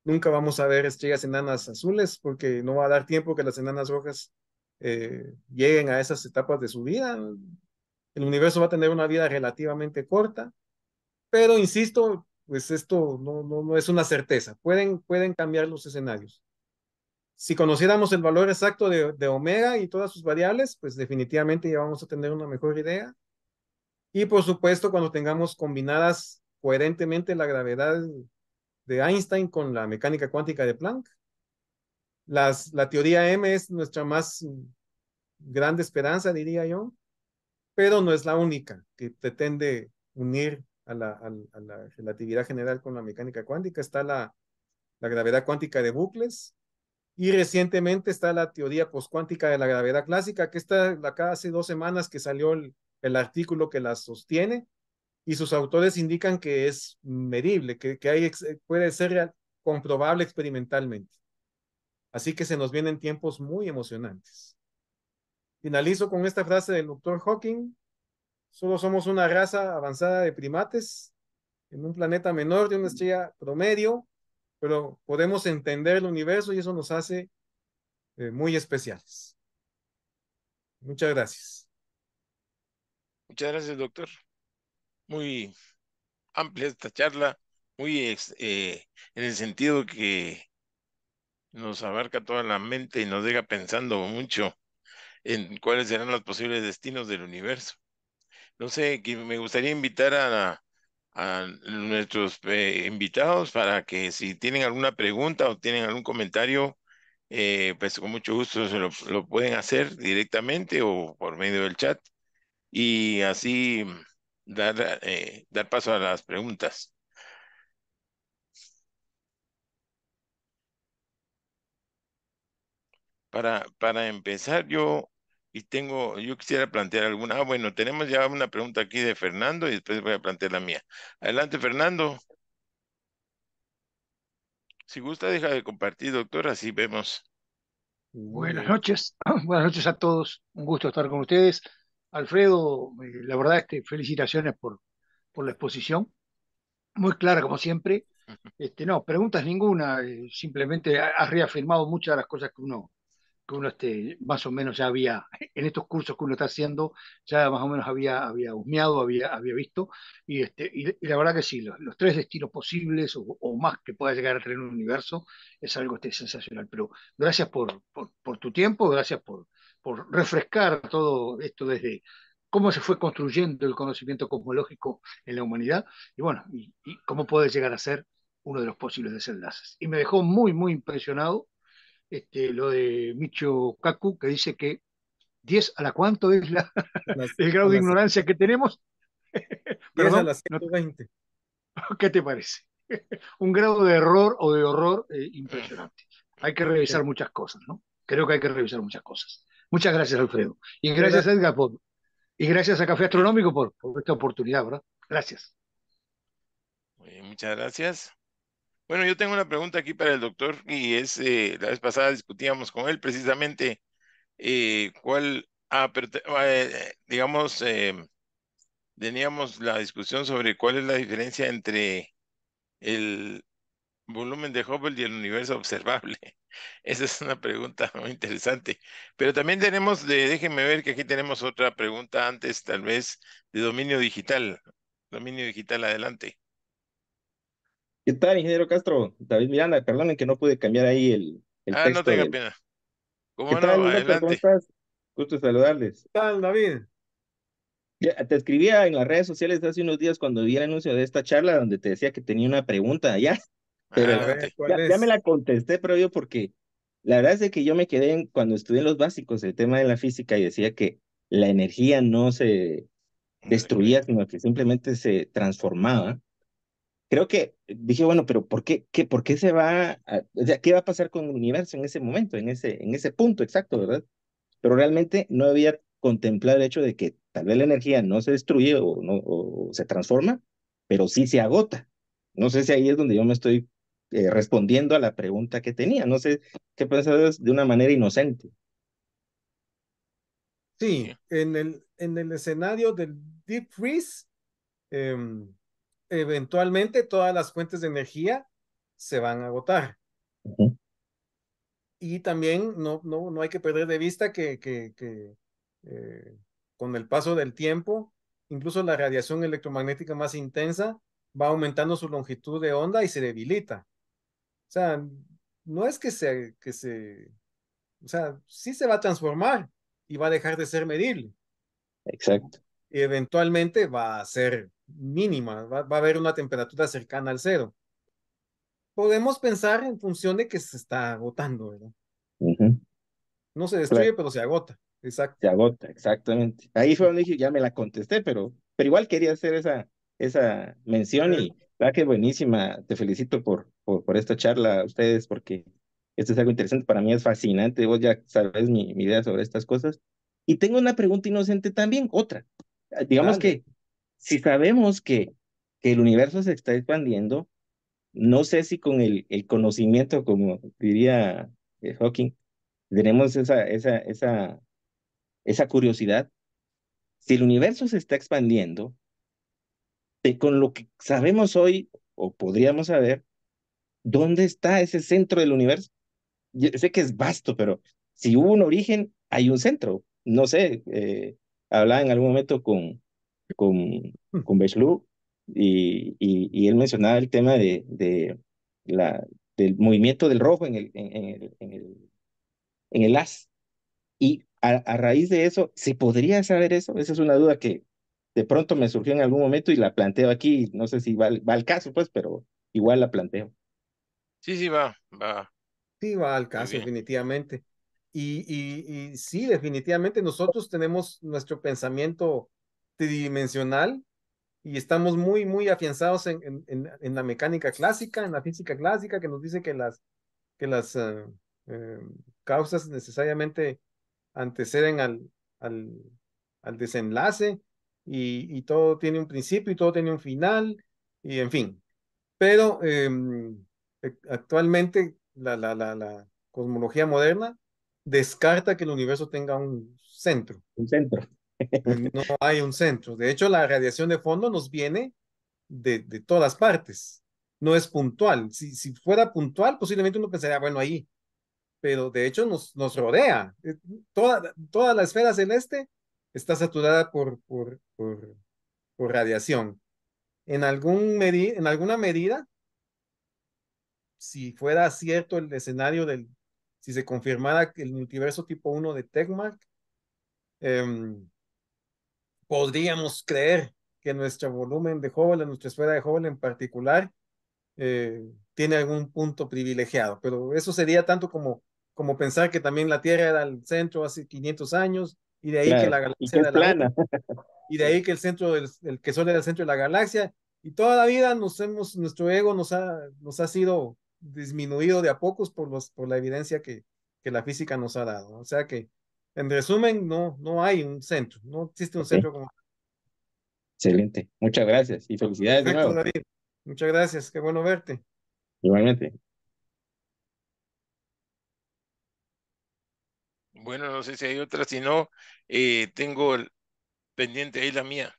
Nunca vamos a ver estrellas enanas azules porque no va a dar tiempo que las enanas rojas eh, lleguen a esas etapas de su vida. El universo va a tener una vida relativamente corta, pero insisto, pues esto no, es una certeza. Pueden, pueden cambiar los escenarios. Si conociéramos el valor exacto de omega y todas sus variables, pues definitivamente ya vamos a tener una mejor idea. Y por supuesto, cuando tengamos combinadas coherentemente la gravedad de Einstein con la mecánica cuántica de Planck, la teoría M es nuestra más grande esperanza, diría yo, pero no es la única que pretende unir a la, relatividad general con la mecánica cuántica. Está la, gravedad cuántica de bucles, y recientemente está la teoría postcuántica de la gravedad clásica, que está acá hace dos semanas que salió el, artículo que la sostiene, y sus autores indican que es medible, que, que puede ser comprobable experimentalmente. Así que se nos vienen tiempos muy emocionantes. Finalizo con esta frase del doctor Hawking. Solo somos una raza avanzada de primates en un planeta menor de una estrella promedio, pero podemos entender el universo y eso nos hace eh, muy especiales. Muchas gracias. Muchas gracias, doctor. Muy amplia esta charla, muy este, eh, en el sentido que nos abarca toda la mente y nos deja pensando mucho en cuáles serán los posibles destinos del universo. No sé, que me gustaría invitar a, nuestros eh, invitados para que si tienen alguna pregunta o tienen algún comentario, eh, pues con mucho gusto se lo, pueden hacer directamente o por medio del chat y así dar, eh, dar paso a las preguntas. para, empezar, yo y tengo, yo quisiera plantear alguna. Ah, bueno, tenemos ya una pregunta aquí de Fernando y después voy a plantear la mía. Adelante, Fernando. Si gusta, deja de compartir, doctor, así vemos. Buenas noches, buenas noches a todos. Un gusto estar con ustedes. Alfredo, eh, la verdad, este, felicitaciones por, por la exposición. Muy clara, como siempre. Este, no, preguntas ninguna, eh, simplemente has reafirmado muchas de las cosas que uno que uno más o menos ya había, en estos cursos que uno está haciendo, ya más o menos había, había husmeado, había, había visto, y, este, y, la verdad que sí, los, tres destinos posibles o, más que pueda llegar a tener un universo es algo este, sensacional. Pero gracias por, por, tu tiempo, gracias por, por refrescar todo esto desde, cómo se fue construyendo el conocimiento cosmológico en la humanidad y bueno, y, cómo puede llegar a ser uno de los posibles desenlaces. Y me dejó muy, muy impresionado este, lo de Micho Kaku, que dice que 10 a la cuánto es la, el grado de ignorancia que tenemos. Perdón, 120. ¿Qué te parece? Un grado de error o de horror eh, impresionante. Hay que revisar muchas cosas, ¿no? Creo que hay que revisar muchas cosas. Muchas gracias, Alfredo. Y gracias, Edgar, y gracias a Café Astronómico por, esta oportunidad, ¿verdad? Gracias. muchas gracias. Bueno, yo tengo una pregunta aquí para el doctor y es, eh, la vez pasada discutíamos con él precisamente eh, cuál, ah, ah, eh, digamos, em, teníamos la discusión sobre cuál es la diferencia entre el volumen de Hubble y el universo observable. Esa es una pregunta muy interesante. Pero también tenemos, de, déjenme ver que aquí tenemos otra pregunta antes, tal vez, de dominio digital. Dominio digital, adelante. ¿Qué tal, ingeniero Castro? David Miranda, perdonen que no pude cambiar ahí el, el texto. Ah, no tenga pena. ¿Cómo ¿Qué ¿Cómo estás? Gusto saludarles. ¿Qué tal, David? Te escribía en las redes sociales hace unos días cuando vi el anuncio de esta charla donde te decía que tenía una pregunta allá. Pero ah, ya, me la contesté, pero yo porque la verdad es que yo me quedé en, cuando estudié los básicos el tema de la física y decía que la energía no se ah, destruía, sino que simplemente se transformaba creo que dije, bueno, pero ¿por qué, qué, por qué se va, qué va a pasar con el universo en ese momento, en ese, en ese punto exacto, ¿verdad? Pero realmente no había contemplado el hecho de que tal vez la energía no se destruye o, no, se transforma, pero sí se agota. No sé si ahí es donde yo me estoy eh, respondiendo a la pregunta que tenía. No sé qué pensabas de una manera inocente. Sí, en el, en el escenario del Deep Freeze, em, eventualmente todas las fuentes de energía se van a agotar. Y también no, no, no hay que perder de vista que, eh, con el paso del tiempo, incluso la radiación electromagnética más intensa va aumentando su longitud de onda y se debilita. O sea, no es que se, que se, o sea, sí se va a transformar y va a dejar de ser medible. Exacto. Y eventualmente va a ser mínima, va, a haber una temperatura cercana al cero. Podemos pensar en función de que se está agotando, ¿verdad? No se destruye, pero se agota. Exacto. Se agota, exactamente. Ahí fue donde dije, ya me la contesté, pero, pero igual quería hacer esa, esa mención y verdad ah, que buenísima. Te felicito por, por, esta charla a ustedes porque esto es algo interesante. Para mí es fascinante. Vos ya sabes mi, idea sobre estas cosas. Y tengo una pregunta inocente también, otra. Digamos que si sabemos que, que el universo se está expandiendo, no sé si con el, el conocimiento, como diría Hawking, eh, tenemos esa, esa, esa, curiosidad. Si el universo se está expandiendo, eh, con lo que sabemos hoy, o podríamos saber, ¿dónde está ese centro del universo? Yo sé que es vasto, pero si hubo un origen, hay un centro. No sé, eh, hablaba en algún momento con, con, hmm. con y, y, y, él mencionaba el tema de, de la, del movimiento del rojo en el, en, en el, en el, en el as. Y a, raíz de eso, ¿se podría saber eso? Esa es una duda que de pronto me surgió en algún momento y la planteo aquí. No sé si va, al caso, pues, pero igual la planteo. Sí, sí, va, va. Sí, va al caso, definitivamente. Y, y, y sí, definitivamente nosotros tenemos nuestro pensamiento tridimensional y estamos muy, muy afianzados en, en, la mecánica clásica, en la física clásica, que nos dice que las, que las eh, eh, causas necesariamente anteceden al, al, al desenlace y, todo tiene un principio y todo tiene un final y en fin. Pero em, eh, actualmente la, la, la, la cosmología moderna descarta que el universo tenga un centro. Un centro. No hay un centro. De hecho, la radiación de fondo nos viene de, de todas partes. No es puntual. Si, si, fuera puntual, posiblemente uno pensaría, bueno, ahí. Pero de hecho nos, nos rodea. Eh, toda, toda la esfera celeste está saturada por, por, por, por radiación. En, algún en alguna medida, si fuera cierto el escenario del, si se confirmara el multiverso tipo 1 de tegmark em, podríamos creer que nuestro volumen de Hubble, nuestra esfera de joven en particular, eh, tiene algún punto privilegiado, pero eso sería tanto como, como pensar que también la Tierra era el centro hace 500 años y de ahí que la galaxia era plana. y de ahí que el centro el que Sol era el centro de la galaxia y toda la vida nos hemos nuestro ego nos ha nos ha sido disminuido de a pocos por los por la evidencia que, que la física nos ha dado, o sea que en resumen, no, no hay un centro, no existe un centro como. Excelente, muchas gracias y felicidades de nuevo. Muchas gracias, qué bueno verte. Igualmente. Bueno, no sé si hay otra, si no, eh, tengo pendiente ahí la mía,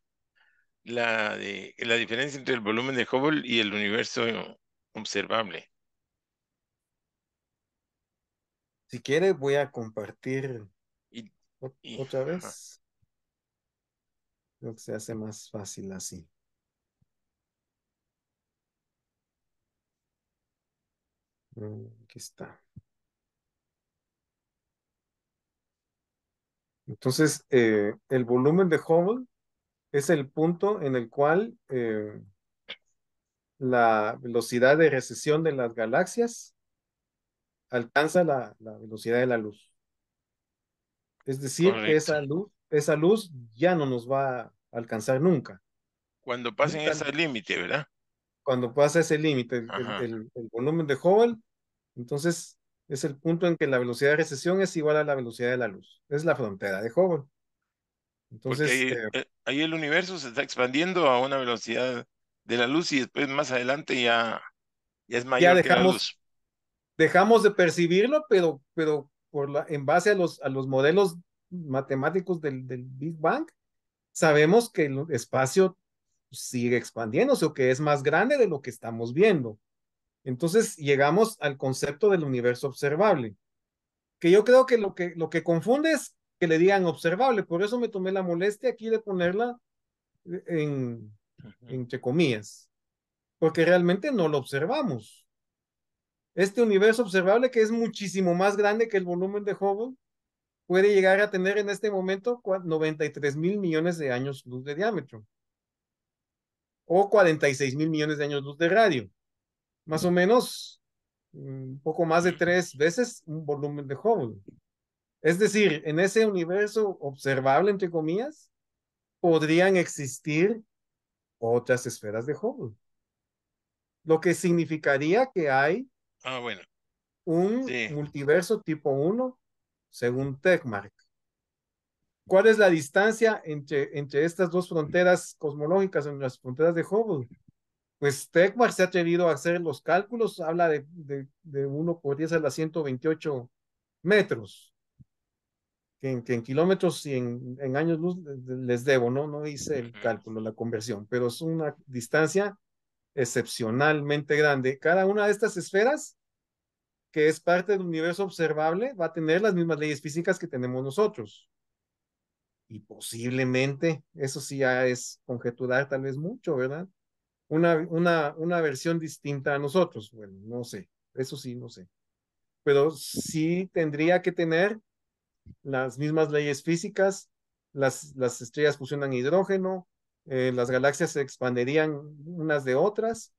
la, de, la diferencia entre el volumen de Hubble y el universo observable. Si quieres, voy a compartir otra vez. Creo que se hace más fácil así. Mm, aquí está. Entonces, eh, el volumen de Hubble es el punto en el cual eh, la velocidad de recesión de las galaxias alcanza la velocidad de la luz. Es decir, esa luz, esa luz ya no nos va a alcanzar nunca. Cuando pasen ese límite, ¿verdad? Cuando pasa ese límite, el, volumen de Hubble, entonces es el punto en que la velocidad de recesión es igual a la velocidad de la luz. Es la frontera de Hubble. Entonces, eh, eh, ahí, el universo se está expandiendo a una velocidad de la luz y después más adelante ya, ya es mayor dejamos, que la luz. Dejamos de percibirlo, pero, pero en base a los, modelos matemáticos del, Big Bang, sabemos que el espacio sigue expandiéndose o que es más grande de lo que estamos viendo. Entonces llegamos al concepto del universo observable, que yo creo que lo que, lo que confunde es que le digan observable, por eso me tomé la molestia aquí de ponerla eh, en, entre comillas, porque realmente no lo observamos este universo observable, que es muchísimo más grande que el volumen de Hubble, puede llegar a tener en este momento 93 mil millones de años luz de diámetro o 46 mil millones de años luz de radio. Más o menos un mm, poco más de tres veces un volumen de Hubble. Es decir, en ese universo observable, entre comillas, podrían existir otras esferas de Hubble. Lo que significaría que hay Ah, bueno. Un multiverso tipo 1, según Techmark. ¿Cuál es la distancia entre, entre estas dos fronteras cosmológicas, en las fronteras de Hubble? Pues Techmark se ha atrevido a hacer los cálculos, habla de, de, de 1 por 10 a la 128 metros, que en, kilómetros y en, en, años luz les debo, ¿no? No hice el cálculo, la conversión, pero es una distancia excepcionalmente grande, cada una de estas esferas, que es parte del universo observable, va a tener las mismas leyes físicas que tenemos nosotros. Y posiblemente, eso sí ya es conjeturar tal vez mucho, ¿verdad? Una, una, una versión distinta a nosotros. Bueno, no sé, eso sí, no sé. Pero sí tendría que tener las mismas leyes físicas, las, las estrellas fusionan hidrógeno, eh, las galaxias se expanderían unas de otras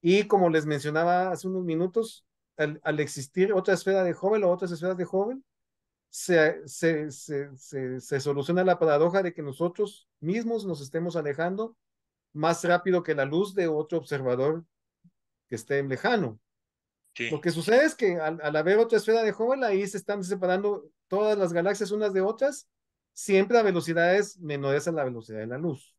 y como les mencionaba hace unos minutos, al, existir otra esfera de joven o otras esferas de joven se, soluciona la paradoja de que nosotros mismos nos estemos alejando más rápido que la luz de otro observador que esté lejano. Lo que sucede es que al, al haber otra esfera de joven ahí se están separando todas las galaxias unas de otras, siempre a velocidades menores a la velocidad de la luz.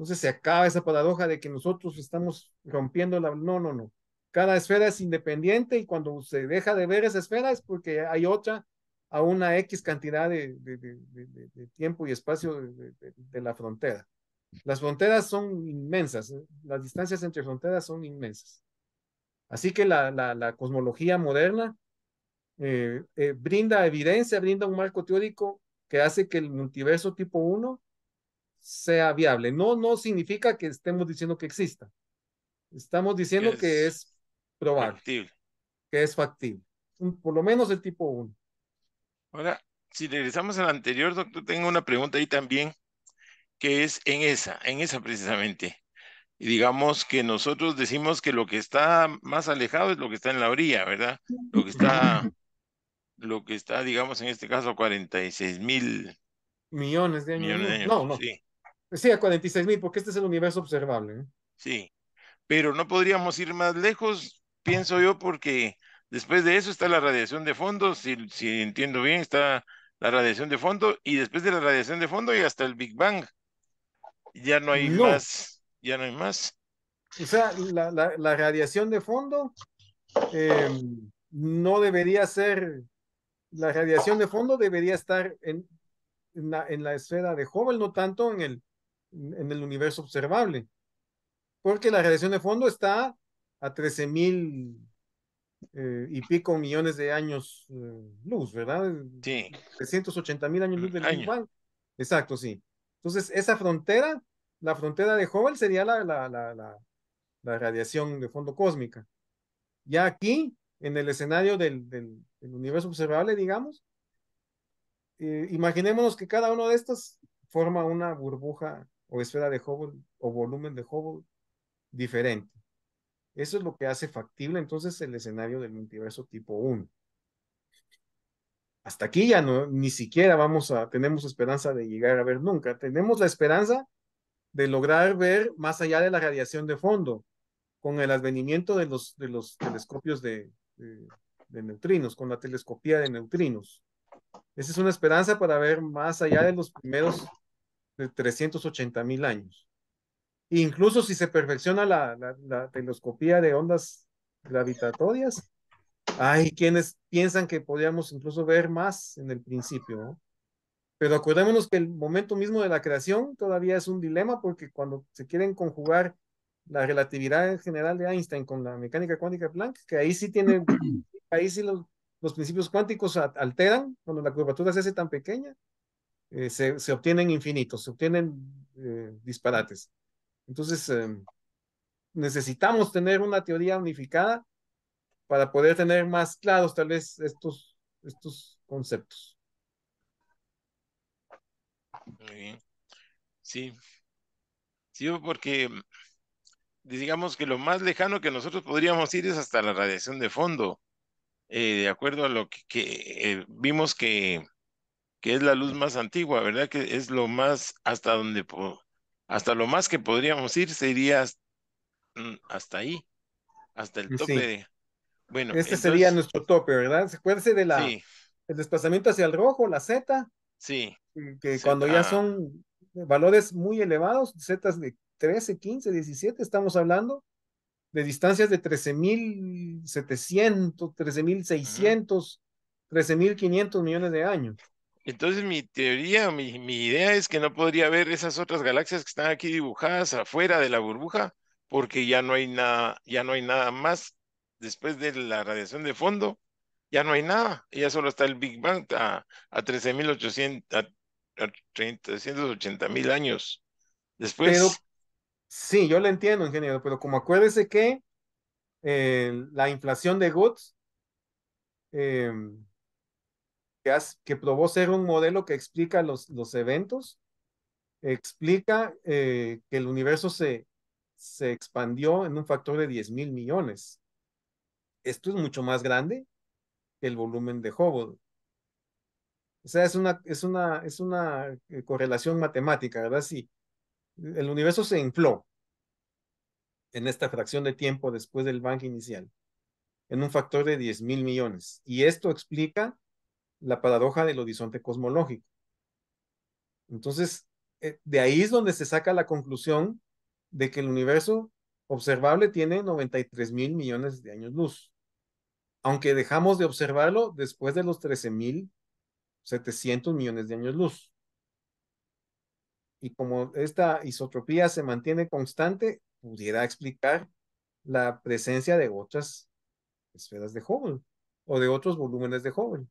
Entonces se acaba esa paradoja de que nosotros estamos rompiendo la... No, no, no. Cada esfera es independiente y cuando se deja de ver esa esfera es porque hay otra a una X cantidad de, tiempo y espacio de, la frontera. Las fronteras son inmensas, ¿eh? las distancias entre fronteras son inmensas. Así que la, cosmología moderna eh, eh, brinda evidencia, brinda un marco teórico que hace que el multiverso tipo 1 sea viable. No, no significa que estemos diciendo que exista. Estamos diciendo que es probable. Que es factible. Por lo menos el tipo 1. Ahora, si regresamos al anterior, doctor, tengo una pregunta ahí también, que es en esa, en esa precisamente. Y digamos que nosotros decimos que lo que está más alejado es lo que está en la orilla, ¿verdad? Lo que está, lo que está, digamos, en este caso, cuarenta y seis mil Millones de años. No, no. Sí, a 46 mil, porque este es el universo observable. ¿eh? Sí, pero no podríamos ir más lejos, pienso yo, porque después de eso está la radiación de fondo, si, entiendo bien, está la radiación de fondo, y después de la radiación de fondo y hasta el Big Bang. Ya no hay más, ya no hay más. O sea, la, radiación de fondo em, no debería ser, la radiación de fondo debería estar en, la, en la esfera de Hubble, no tanto en el en el universo observable. Porque la radiación de fondo está a 13 mil eh, y pico millones de años eh, luz, ¿verdad? Sí. 380 mil años luz del Exacto, sí. Entonces, esa frontera, la frontera de Hubble sería la, la, la, radiación de fondo cósmica. Ya aquí, en el escenario del, universo observable, digamos, eh, imaginémonos que cada uno de estos forma una burbuja o esfera de Hubble o volumen de Hubble diferente. Eso es lo que hace factible entonces el escenario del multiverso tipo 1. Hasta aquí ya no, ni siquiera vamos a, tenemos esperanza de llegar a ver nunca. Tenemos la esperanza de lograr ver más allá de la radiación de fondo, con el advenimiento de los, de los telescopios de, de, de neutrinos, con la telescopía de neutrinos. Esa es una esperanza para ver más allá de los primeros de 380 mil años. Incluso si se perfecciona la, la, telescopía de ondas gravitatorias, hay quienes piensan que podríamos incluso ver más en el principio, Pero acordémonos que el momento mismo de la creación todavía es un dilema porque cuando se quieren conjugar la relatividad general de Einstein con la mecánica cuántica de Planck, que ahí sí tiene, ahí sí los, los principios cuánticos alteran cuando la curvatura se hace tan pequeña eh, se, obtienen infinitos, se obtienen eh, disparates. Entonces, em, necesitamos tener una teoría unificada para poder tener más claros tal vez estos, estos conceptos. Sí. Sí, porque digamos que lo más lejano que nosotros podríamos ir es hasta la radiación de fondo. Eh, de acuerdo a lo que, vimos que que es la luz más antigua, ¿verdad? Que es lo más hasta donde hasta lo más que podríamos ir sería hasta mm, ahí, hasta el tope. bueno, este sería nuestro tope, ¿verdad? Acuérdense de la el desplazamiento hacia el rojo, la Z. Sí. Mm, que cuando ya ah. son valores muy elevados, Z de 13, 15, 17, estamos hablando de distancias de 13,700, 13,600, 13,500 millones de años. Entonces mi teoría, mi, idea es que no podría haber esas otras galaxias que están aquí dibujadas afuera de la burbuja, porque ya no hay nada, ya no hay nada más después de la radiación de fondo, ya no hay nada, ya solo está el Big Bang a, a 13.800, a, a 380.000 años después. sí, yo lo entiendo, ingeniero, pero como acuérdese que eh, la inflación de Guts, eh, em, que, probó ser un modelo que explica los, los eventos, explica eh, que el universo se, se expandió en un factor de 10 mil millones. Esto es mucho más grande que el volumen de Hubble. O sea, es una, es una, es una eh, correlación matemática, ¿verdad? Sí. El universo se infló en esta fracción de tiempo después del bang inicial, en un factor de 10 mil millones. Y esto explica la paradoja del horizonte cosmológico. Entonces, eh, de ahí es donde se saca la conclusión de que el universo observable tiene 93 mil millones de años luz, aunque dejamos de observarlo después de los 13 mil 700 millones de años luz. Y como esta isotropía se mantiene constante, pudiera explicar la presencia de otras esferas de Hubble o de otros volúmenes de Hubble.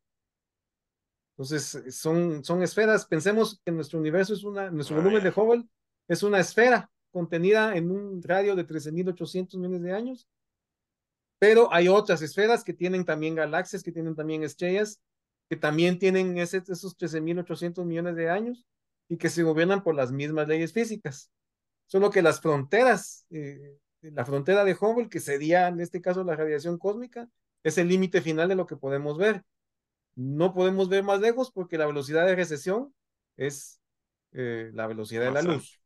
Entonces, eh, son, son esferas. Pensemos que nuestro universo es una, nuestro ah, volumen de Hubble es una esfera contenida en un radio de 13.800 millones de años. Pero hay otras esferas que tienen también galaxias, que tienen también estrellas, que también tienen ese, esos 13.800 millones de años y que se gobiernan por las mismas leyes físicas. Solo que las fronteras, eh, eh, la frontera de Hubble, que sería en este caso la radiación cósmica, es el límite final de lo que podemos ver no podemos ver más lejos porque la velocidad de recesión es eh, la velocidad de la luz.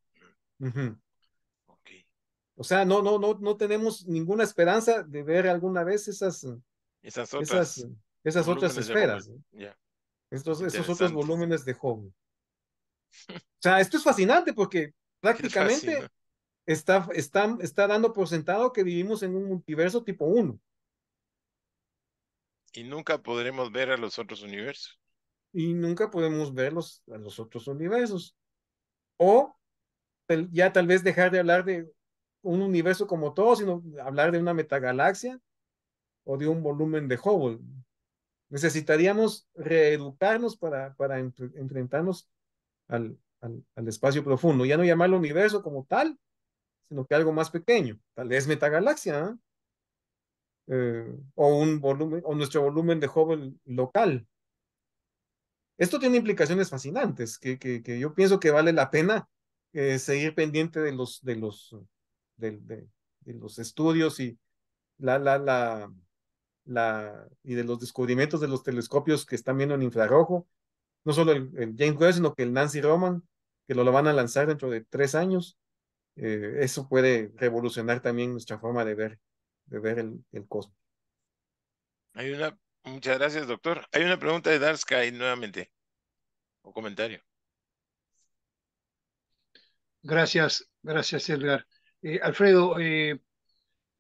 O sea, no, no, no, no tenemos ninguna esperanza de ver alguna vez esas, eh, esas otras, esferas. esos otros volúmenes de Hubble. O sea, esto es fascinante porque prácticamente está, está, está dando por sentado que vivimos en un multiverso tipo 1 y nunca podremos ver a los otros universos. Y nunca podemos ver a los otros universos. O ya tal vez dejar de hablar de un universo como todo, sino hablar de una metagalaxia o de un volumen de Hubble. Necesitaríamos reeducarnos para, para enfrentarnos al, al, espacio profundo. Ya no llamar al universo como tal, sino que algo más pequeño, tal vez metagalaxia. ¿ah? Eh, o un volumen, o nuestro volumen de joven local. Esto tiene implicaciones fascinantes que, que, yo pienso que vale la pena eh, seguir pendiente de los, de los, los estudios y la, la, la, la, y de los descubrimientos de los telescopios que están viendo en infrarrojo, no solo el, James Webb, sino que el Nancy Roman, que lo, van a lanzar dentro de tres años. Eh, eso puede revolucionar también nuestra forma de ver ver el, el cosmos. Hay una, muchas gracias, doctor. Hay una pregunta de Darsky nuevamente, o comentario. Gracias, gracias, Edgar. Eh, Alfredo, eh,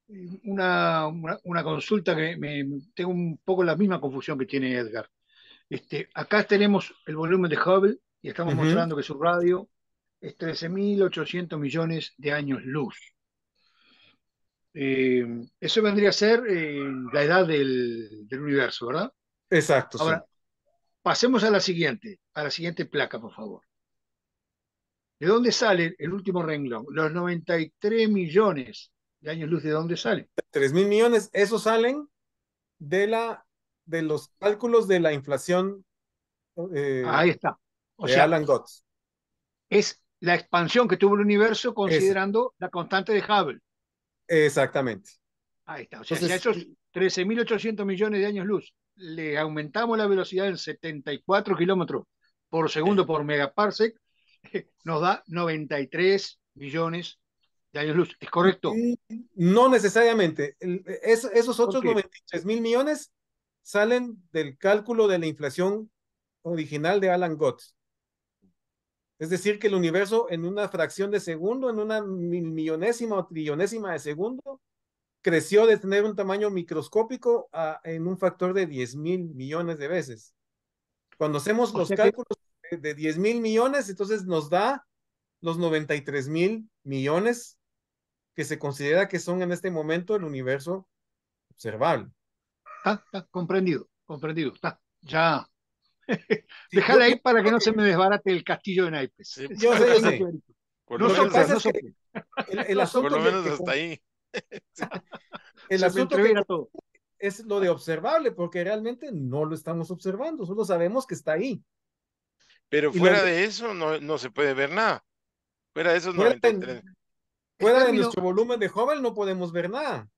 una, una, consulta que me, tengo un poco la misma confusión que tiene Edgar. Este, acá tenemos el volumen de Hubble y estamos mostrando que su radio es 13.800 millones de años luz. Eh, eso vendría a ser eh, la edad del, universo, ¿verdad? Exacto. pasemos a la siguiente, a la siguiente placa, por favor. ¿De dónde sale el último renglón? Los 93 millones de años luz, ¿de dónde sale 3 mil millones, esos salen de, la, de los cálculos de la inflación. Eh, Ahí está. de Alan Gotts. Es la expansión que tuvo el universo considerando la constante de Hubble. Exactamente. Ahí está. O sea, Entonces, esos 13.800 millones de años luz, le aumentamos la velocidad en 74 kilómetros por segundo por megaparsec, nos da 93 millones de años luz. ¿Es correcto? Mm, no necesariamente. esos otros 93 mil millones salen del cálculo de la inflación original de Alan Gott. Es decir, que el universo en una fracción de segundo, en una millonésima o trillonésima de segundo, creció de tener un tamaño microscópico en un factor de 10 mil millones de veces. Cuando hacemos los cálculos de, 10 mil millones, entonces nos da los 93 mil millones que se considera que son en este momento el universo observable. Está, comprendido, comprendido. ya Déjala ahí para que no se me desbarate el castillo de naipes. Yo sé, el, asunto hasta ahí. el asunto es lo de observable, porque realmente no lo estamos observando, solo sabemos que está ahí. Pero fuera de eso no, se puede ver nada. Fuera de esos 93. Fuera, de nuestro volumen de joven no podemos ver nada.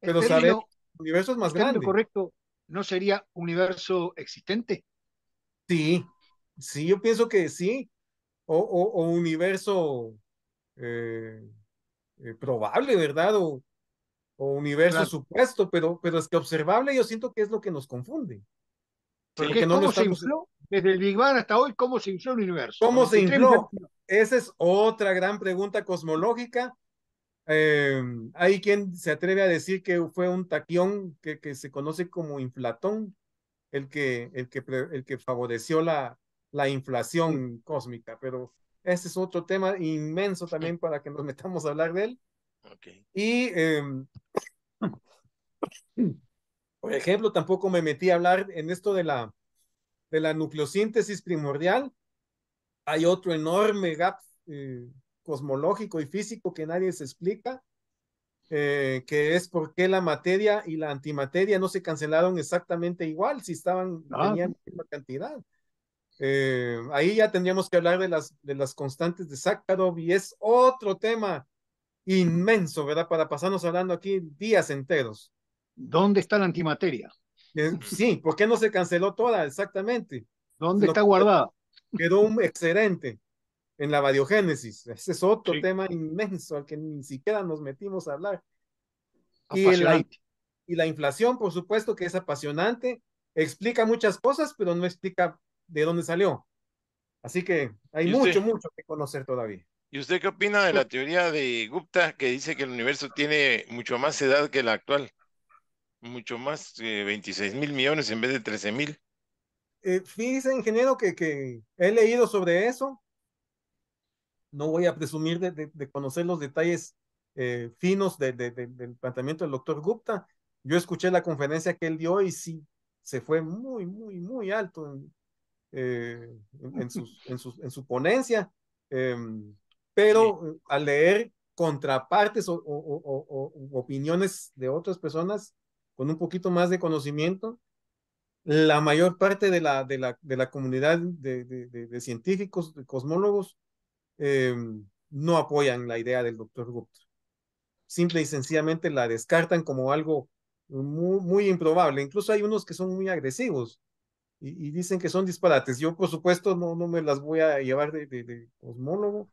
Pero sabemos el universo es más grande. correcto no sería universo existente. Sí, sí, yo pienso que sí. O, universo eh, eh, probable, ¿verdad? O, universo supuesto, pero, pero es que observable yo siento que es lo que nos confunde. ¿Cómo se infló? Desde el Big Bang hasta hoy, ¿cómo se infló el universo? ¿Cómo se infló? Esa es otra gran pregunta cosmológica. Em, hay quien se atreve a decir que fue un taquión que, que se conoce como inflatón, el que, el que, el que favoreció la, la inflación cósmica, pero ese es otro tema inmenso también para que nos metamos a hablar de él. Y, em, por ejemplo, tampoco me metí a hablar en esto de la, de la nucleosíntesis primordial. Hay otro enorme gap eh, cosmológico y físico que nadie se explica. Eh, que es por qué la materia y la antimateria no se cancelaron exactamente igual, si estaban, ah, en la misma cantidad. Eh, ahí ya tendríamos que hablar de las, de las constantes de Sakharov y es otro tema inmenso, ¿verdad? Para pasarnos hablando aquí días enteros. ¿Dónde está la antimateria? Eh, sí, ¿por qué no se canceló toda exactamente? ¿Dónde está guardada? Quedó un excelente en la radiogénesis. Ese es otro tema inmenso al que ni siquiera nos metimos a hablar. Y la, y la inflación, por supuesto, que es apasionante, explica muchas cosas, pero no explica de dónde salió. Así que hay mucho, mucho que conocer todavía. ¿Y usted qué opina de la teoría de Gupta que dice que el universo tiene mucho más edad que la actual? Mucho más, 26 eh, mil millones en vez de 13 mil. Eh, fíjese, ingeniero, que, que he leído sobre eso no voy a presumir de, conocer los detalles eh, finos del planteamiento del doctor Gupta. Yo escuché la conferencia que él dio y sí, se fue muy, muy, muy alto en, eh, en, sus, en, en su ponencia, em, pero eh, al leer contrapartes o, opiniones de otras personas con un poquito más de conocimiento, la mayor parte de la, de la, de la comunidad de científicos, de cosmólogos, Em, no apoyan la idea del doctor Gupta. Simple y sencillamente la descartan como algo muy, improbable. Incluso hay unos que son muy agresivos y, dicen que son disparates. Yo, por supuesto, no, me las voy a llevar de, cosmólogo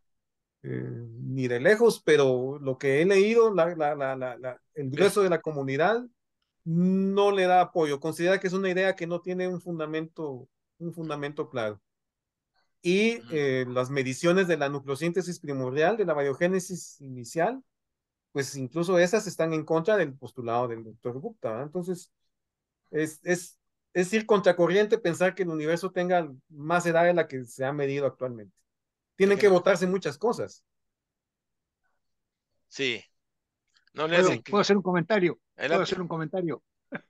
eh, ni de lejos, pero lo que he leído, la, el grueso de la comunidad no le da apoyo, considera que es una idea que no tiene un fundamento, un fundamento claro y eh, las mediciones de la nucleosíntesis primordial, de la biogénesis inicial, pues incluso esas están en contra del postulado del doctor Gupta. Entonces, es, es, es ir contracorriente pensar que el universo tenga más edad de la que se ha medido actualmente. Tienen que votarse muchas cosas. Sí. No ¿Puedo, hacer un comentario. Puedo hacer un comentario.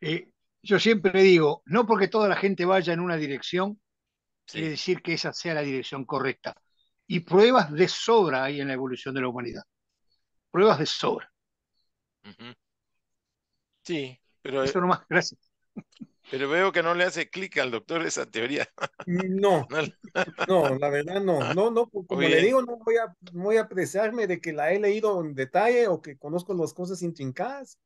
Eh, yo siempre digo, no porque toda la gente vaya en una dirección, es decir que esa sea la dirección correcta. Y pruebas de sobra hay en la evolución de la humanidad. Pruebas de sobra. Sí, pero... Eso nomás, gracias. Pero veo que no le hace clic al doctor esa teoría. No, no, la verdad no. No, no, pues, como le digo, no voy a, voy a apreciarme de que la he leído en detalle o que conozco las cosas intrincadas.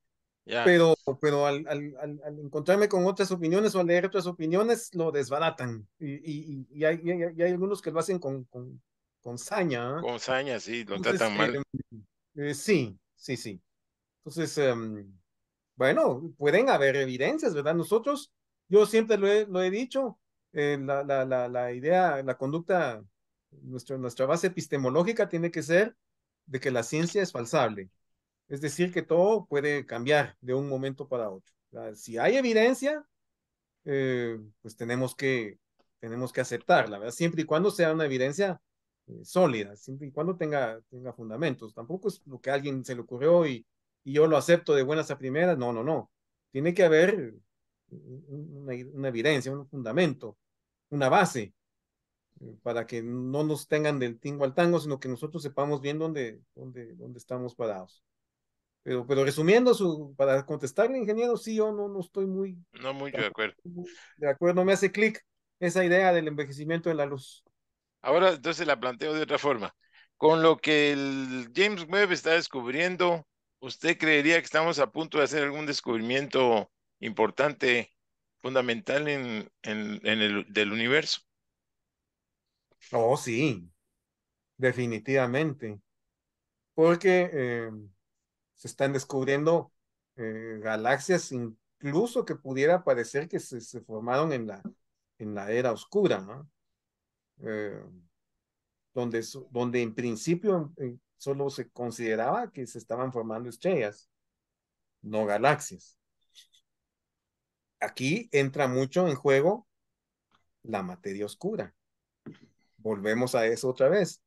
Pero, pero al, al, encontrarme con otras opiniones o al leer otras opiniones, lo desbaratan. Y, y, hay, algunos que lo hacen con, con, saña. ¿ah? Con saña, sí, lo tratan mal. Em, eh, sí, sí, sí. Entonces, em, bueno, pueden haber evidencias, ¿verdad? Nosotros, yo siempre lo he, dicho, eh, la, idea, la conducta, nuestra base epistemológica tiene que ser de que la ciencia es falsable. Es decir, que todo puede cambiar de un momento para otro. Si hay evidencia, eh, pues tenemos que, tenemos que aceptarla, ¿verdad? Siempre y cuando sea una evidencia eh, sólida, siempre y cuando tenga, tenga fundamentos. Tampoco es lo que a alguien se le ocurrió y, y yo lo acepto de buenas a primeras. No, no, no. Tiene que haber una, evidencia, un fundamento, una base eh, para que no nos tengan del tingo al tango, sino que nosotros sepamos bien dónde, dónde, dónde estamos parados. Pero, resumiendo, su, para contestarle, ingeniero, sí, yo no, no estoy muy... No muy de acuerdo. De acuerdo, no me hace clic esa idea del envejecimiento de la luz. Ahora, entonces la planteo de otra forma. Con lo que el James Webb está descubriendo, ¿usted creería que estamos a punto de hacer algún descubrimiento importante, fundamental en, en, en el del universo? Oh, sí, definitivamente. Porque... Eh, se están descubriendo eh, galaxias incluso que pudiera parecer que se, formaron en la, en la era oscura, ¿no? Eh, donde, donde en principio eh, solo se consideraba que se estaban formando estrellas, no galaxias. Aquí entra mucho en juego la materia oscura. Volvemos a eso otra vez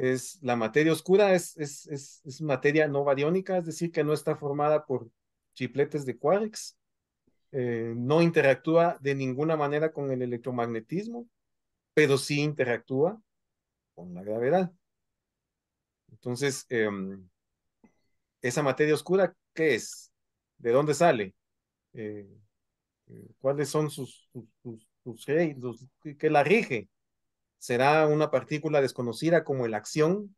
es la materia oscura, es, es, materia no bariónica, es decir, que no está formada por chipletes de quarks, eh, no interactúa de ninguna manera con el electromagnetismo, pero sí interactúa con la gravedad. Entonces, em, esa materia oscura, ¿qué es? ¿De dónde sale? Eh, eh, ¿Cuáles son sus, sus, sus, que la rige? ¿Será una partícula desconocida como el acción?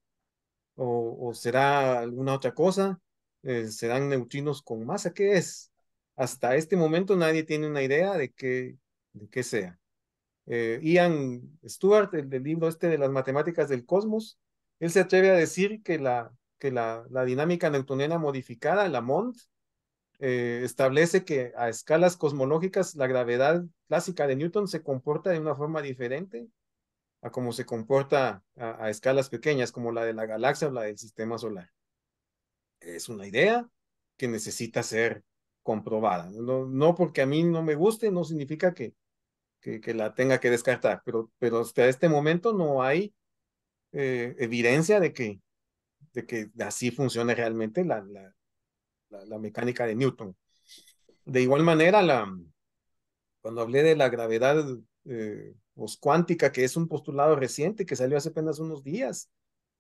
¿O, será alguna otra cosa? Eh, ¿Serán neutrinos con masa? ¿Qué es? Hasta este momento nadie tiene una idea de qué, de sea. Eh, Ian Stewart, del libro este de las matemáticas del cosmos, él se atreve a decir que la, que la, dinámica newtoniana modificada, la MOND, eh, establece que a escalas cosmológicas la gravedad clásica de Newton se comporta de una forma diferente a cómo se comporta a, escalas pequeñas como la de la galaxia o la del sistema solar. Es una idea que necesita ser comprobada. No, no porque a mí no me guste, no significa que, que, la tenga que descartar, pero, pero hasta este momento no hay eh, evidencia de que, de que así funcione realmente la, la, la, mecánica de Newton. De igual manera, la, cuando hablé de la gravedad eh, pues, cuántica, que es un postulado reciente que salió hace apenas unos días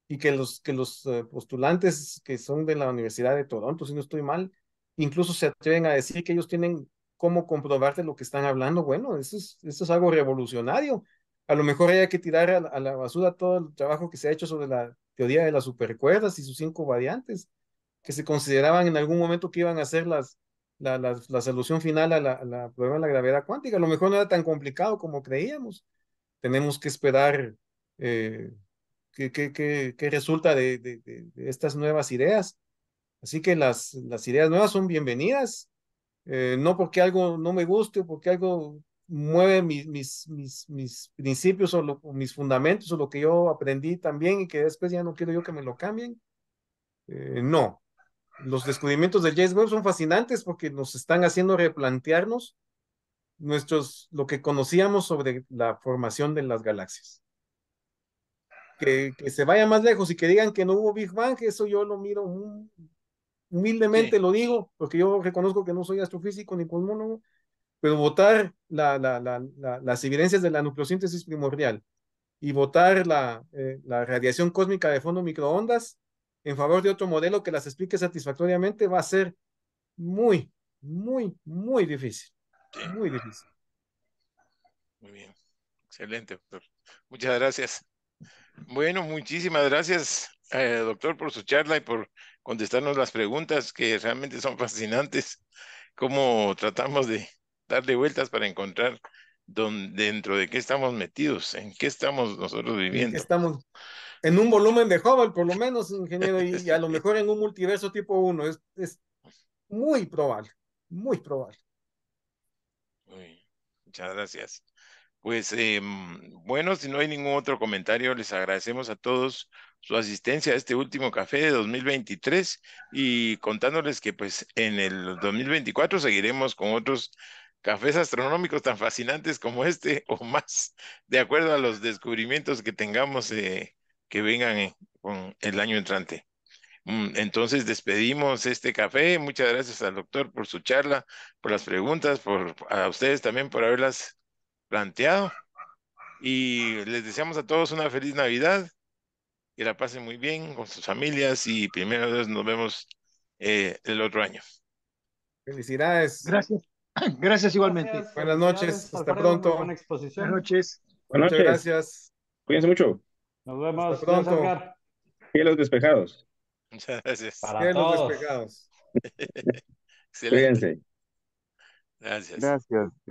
y que los, que los eh, postulantes que son de la Universidad de Toronto, si no estoy mal, incluso se atreven a decir que ellos tienen cómo comprobar de lo que están hablando. Bueno, eso es, es algo revolucionario. A lo mejor hay que tirar a, la basura todo el trabajo que se ha hecho sobre la teoría de las supercuerdas y sus cinco variantes, que se consideraban en algún momento que iban a ser las, la, solución final a la, problema de la gravedad cuántica. A lo mejor no era tan complicado como creíamos. Tenemos que esperar eh, qué que, resulta de, de, estas nuevas ideas. Así que las, las ideas nuevas son bienvenidas. Eh, no porque algo no me guste o porque algo mueve mis, mis, mis, mis principios o, mis fundamentos o lo que yo aprendí también y que después ya no quiero yo que me lo cambien. Eh, no, los descubrimientos del James Webb son fascinantes porque nos están haciendo replantearnos nuestros, lo que conocíamos sobre la formación de las galaxias. Que, que se vaya más lejos y que digan que no hubo Big Bang, eso yo lo miro humildemente, lo digo, porque yo reconozco que no soy astrofísico ni cosmólogo, pero votar las evidencias de la nucleosíntesis primordial y votar la, eh, la radiación cósmica de fondo microondas, en favor de otro modelo que las explique satisfactoriamente va a ser muy, muy, muy difícil. Muy difícil. Muy bien. Excelente, doctor. Muchas gracias. Bueno, muchísimas gracias, eh, doctor, por su charla y por contestarnos las preguntas que realmente son fascinantes. Cómo tratamos de darle vueltas para encontrar dentro de qué estamos metidos, en qué estamos nosotros viviendo. Estamos, en un volumen de Hubble, por lo menos, ingeniero, y, a lo mejor en un multiverso tipo uno, Es, muy probable, muy probable. muchas gracias. Pues em, bueno, si no hay ningún otro comentario, les agradecemos a todos su asistencia a este último café de 2023 y contándoles que pues en el 2024 seguiremos con otros cafés astronómicos tan fascinantes como este o más, de acuerdo a los descubrimientos que tengamos eh, que vengan eh, con el año entrante. Mm, entonces despedimos este café. Muchas gracias al doctor por su charla, por las preguntas, por a ustedes también por haberlas planteado. Y les deseamos a todos una feliz Navidad. Que la pasen muy bien con sus familias y primero nos vemos eh, el otro año. Felicidades. Gracias. Gracias igualmente. Buenas noches. Hasta pronto. Buenas noches. Buenas noches. gracias. Cuídense mucho. Nos vemos. Hasta pronto. Cielos, despejados. Muchas gracias. Cielos despejados. Excelente. Gracias. Gracias.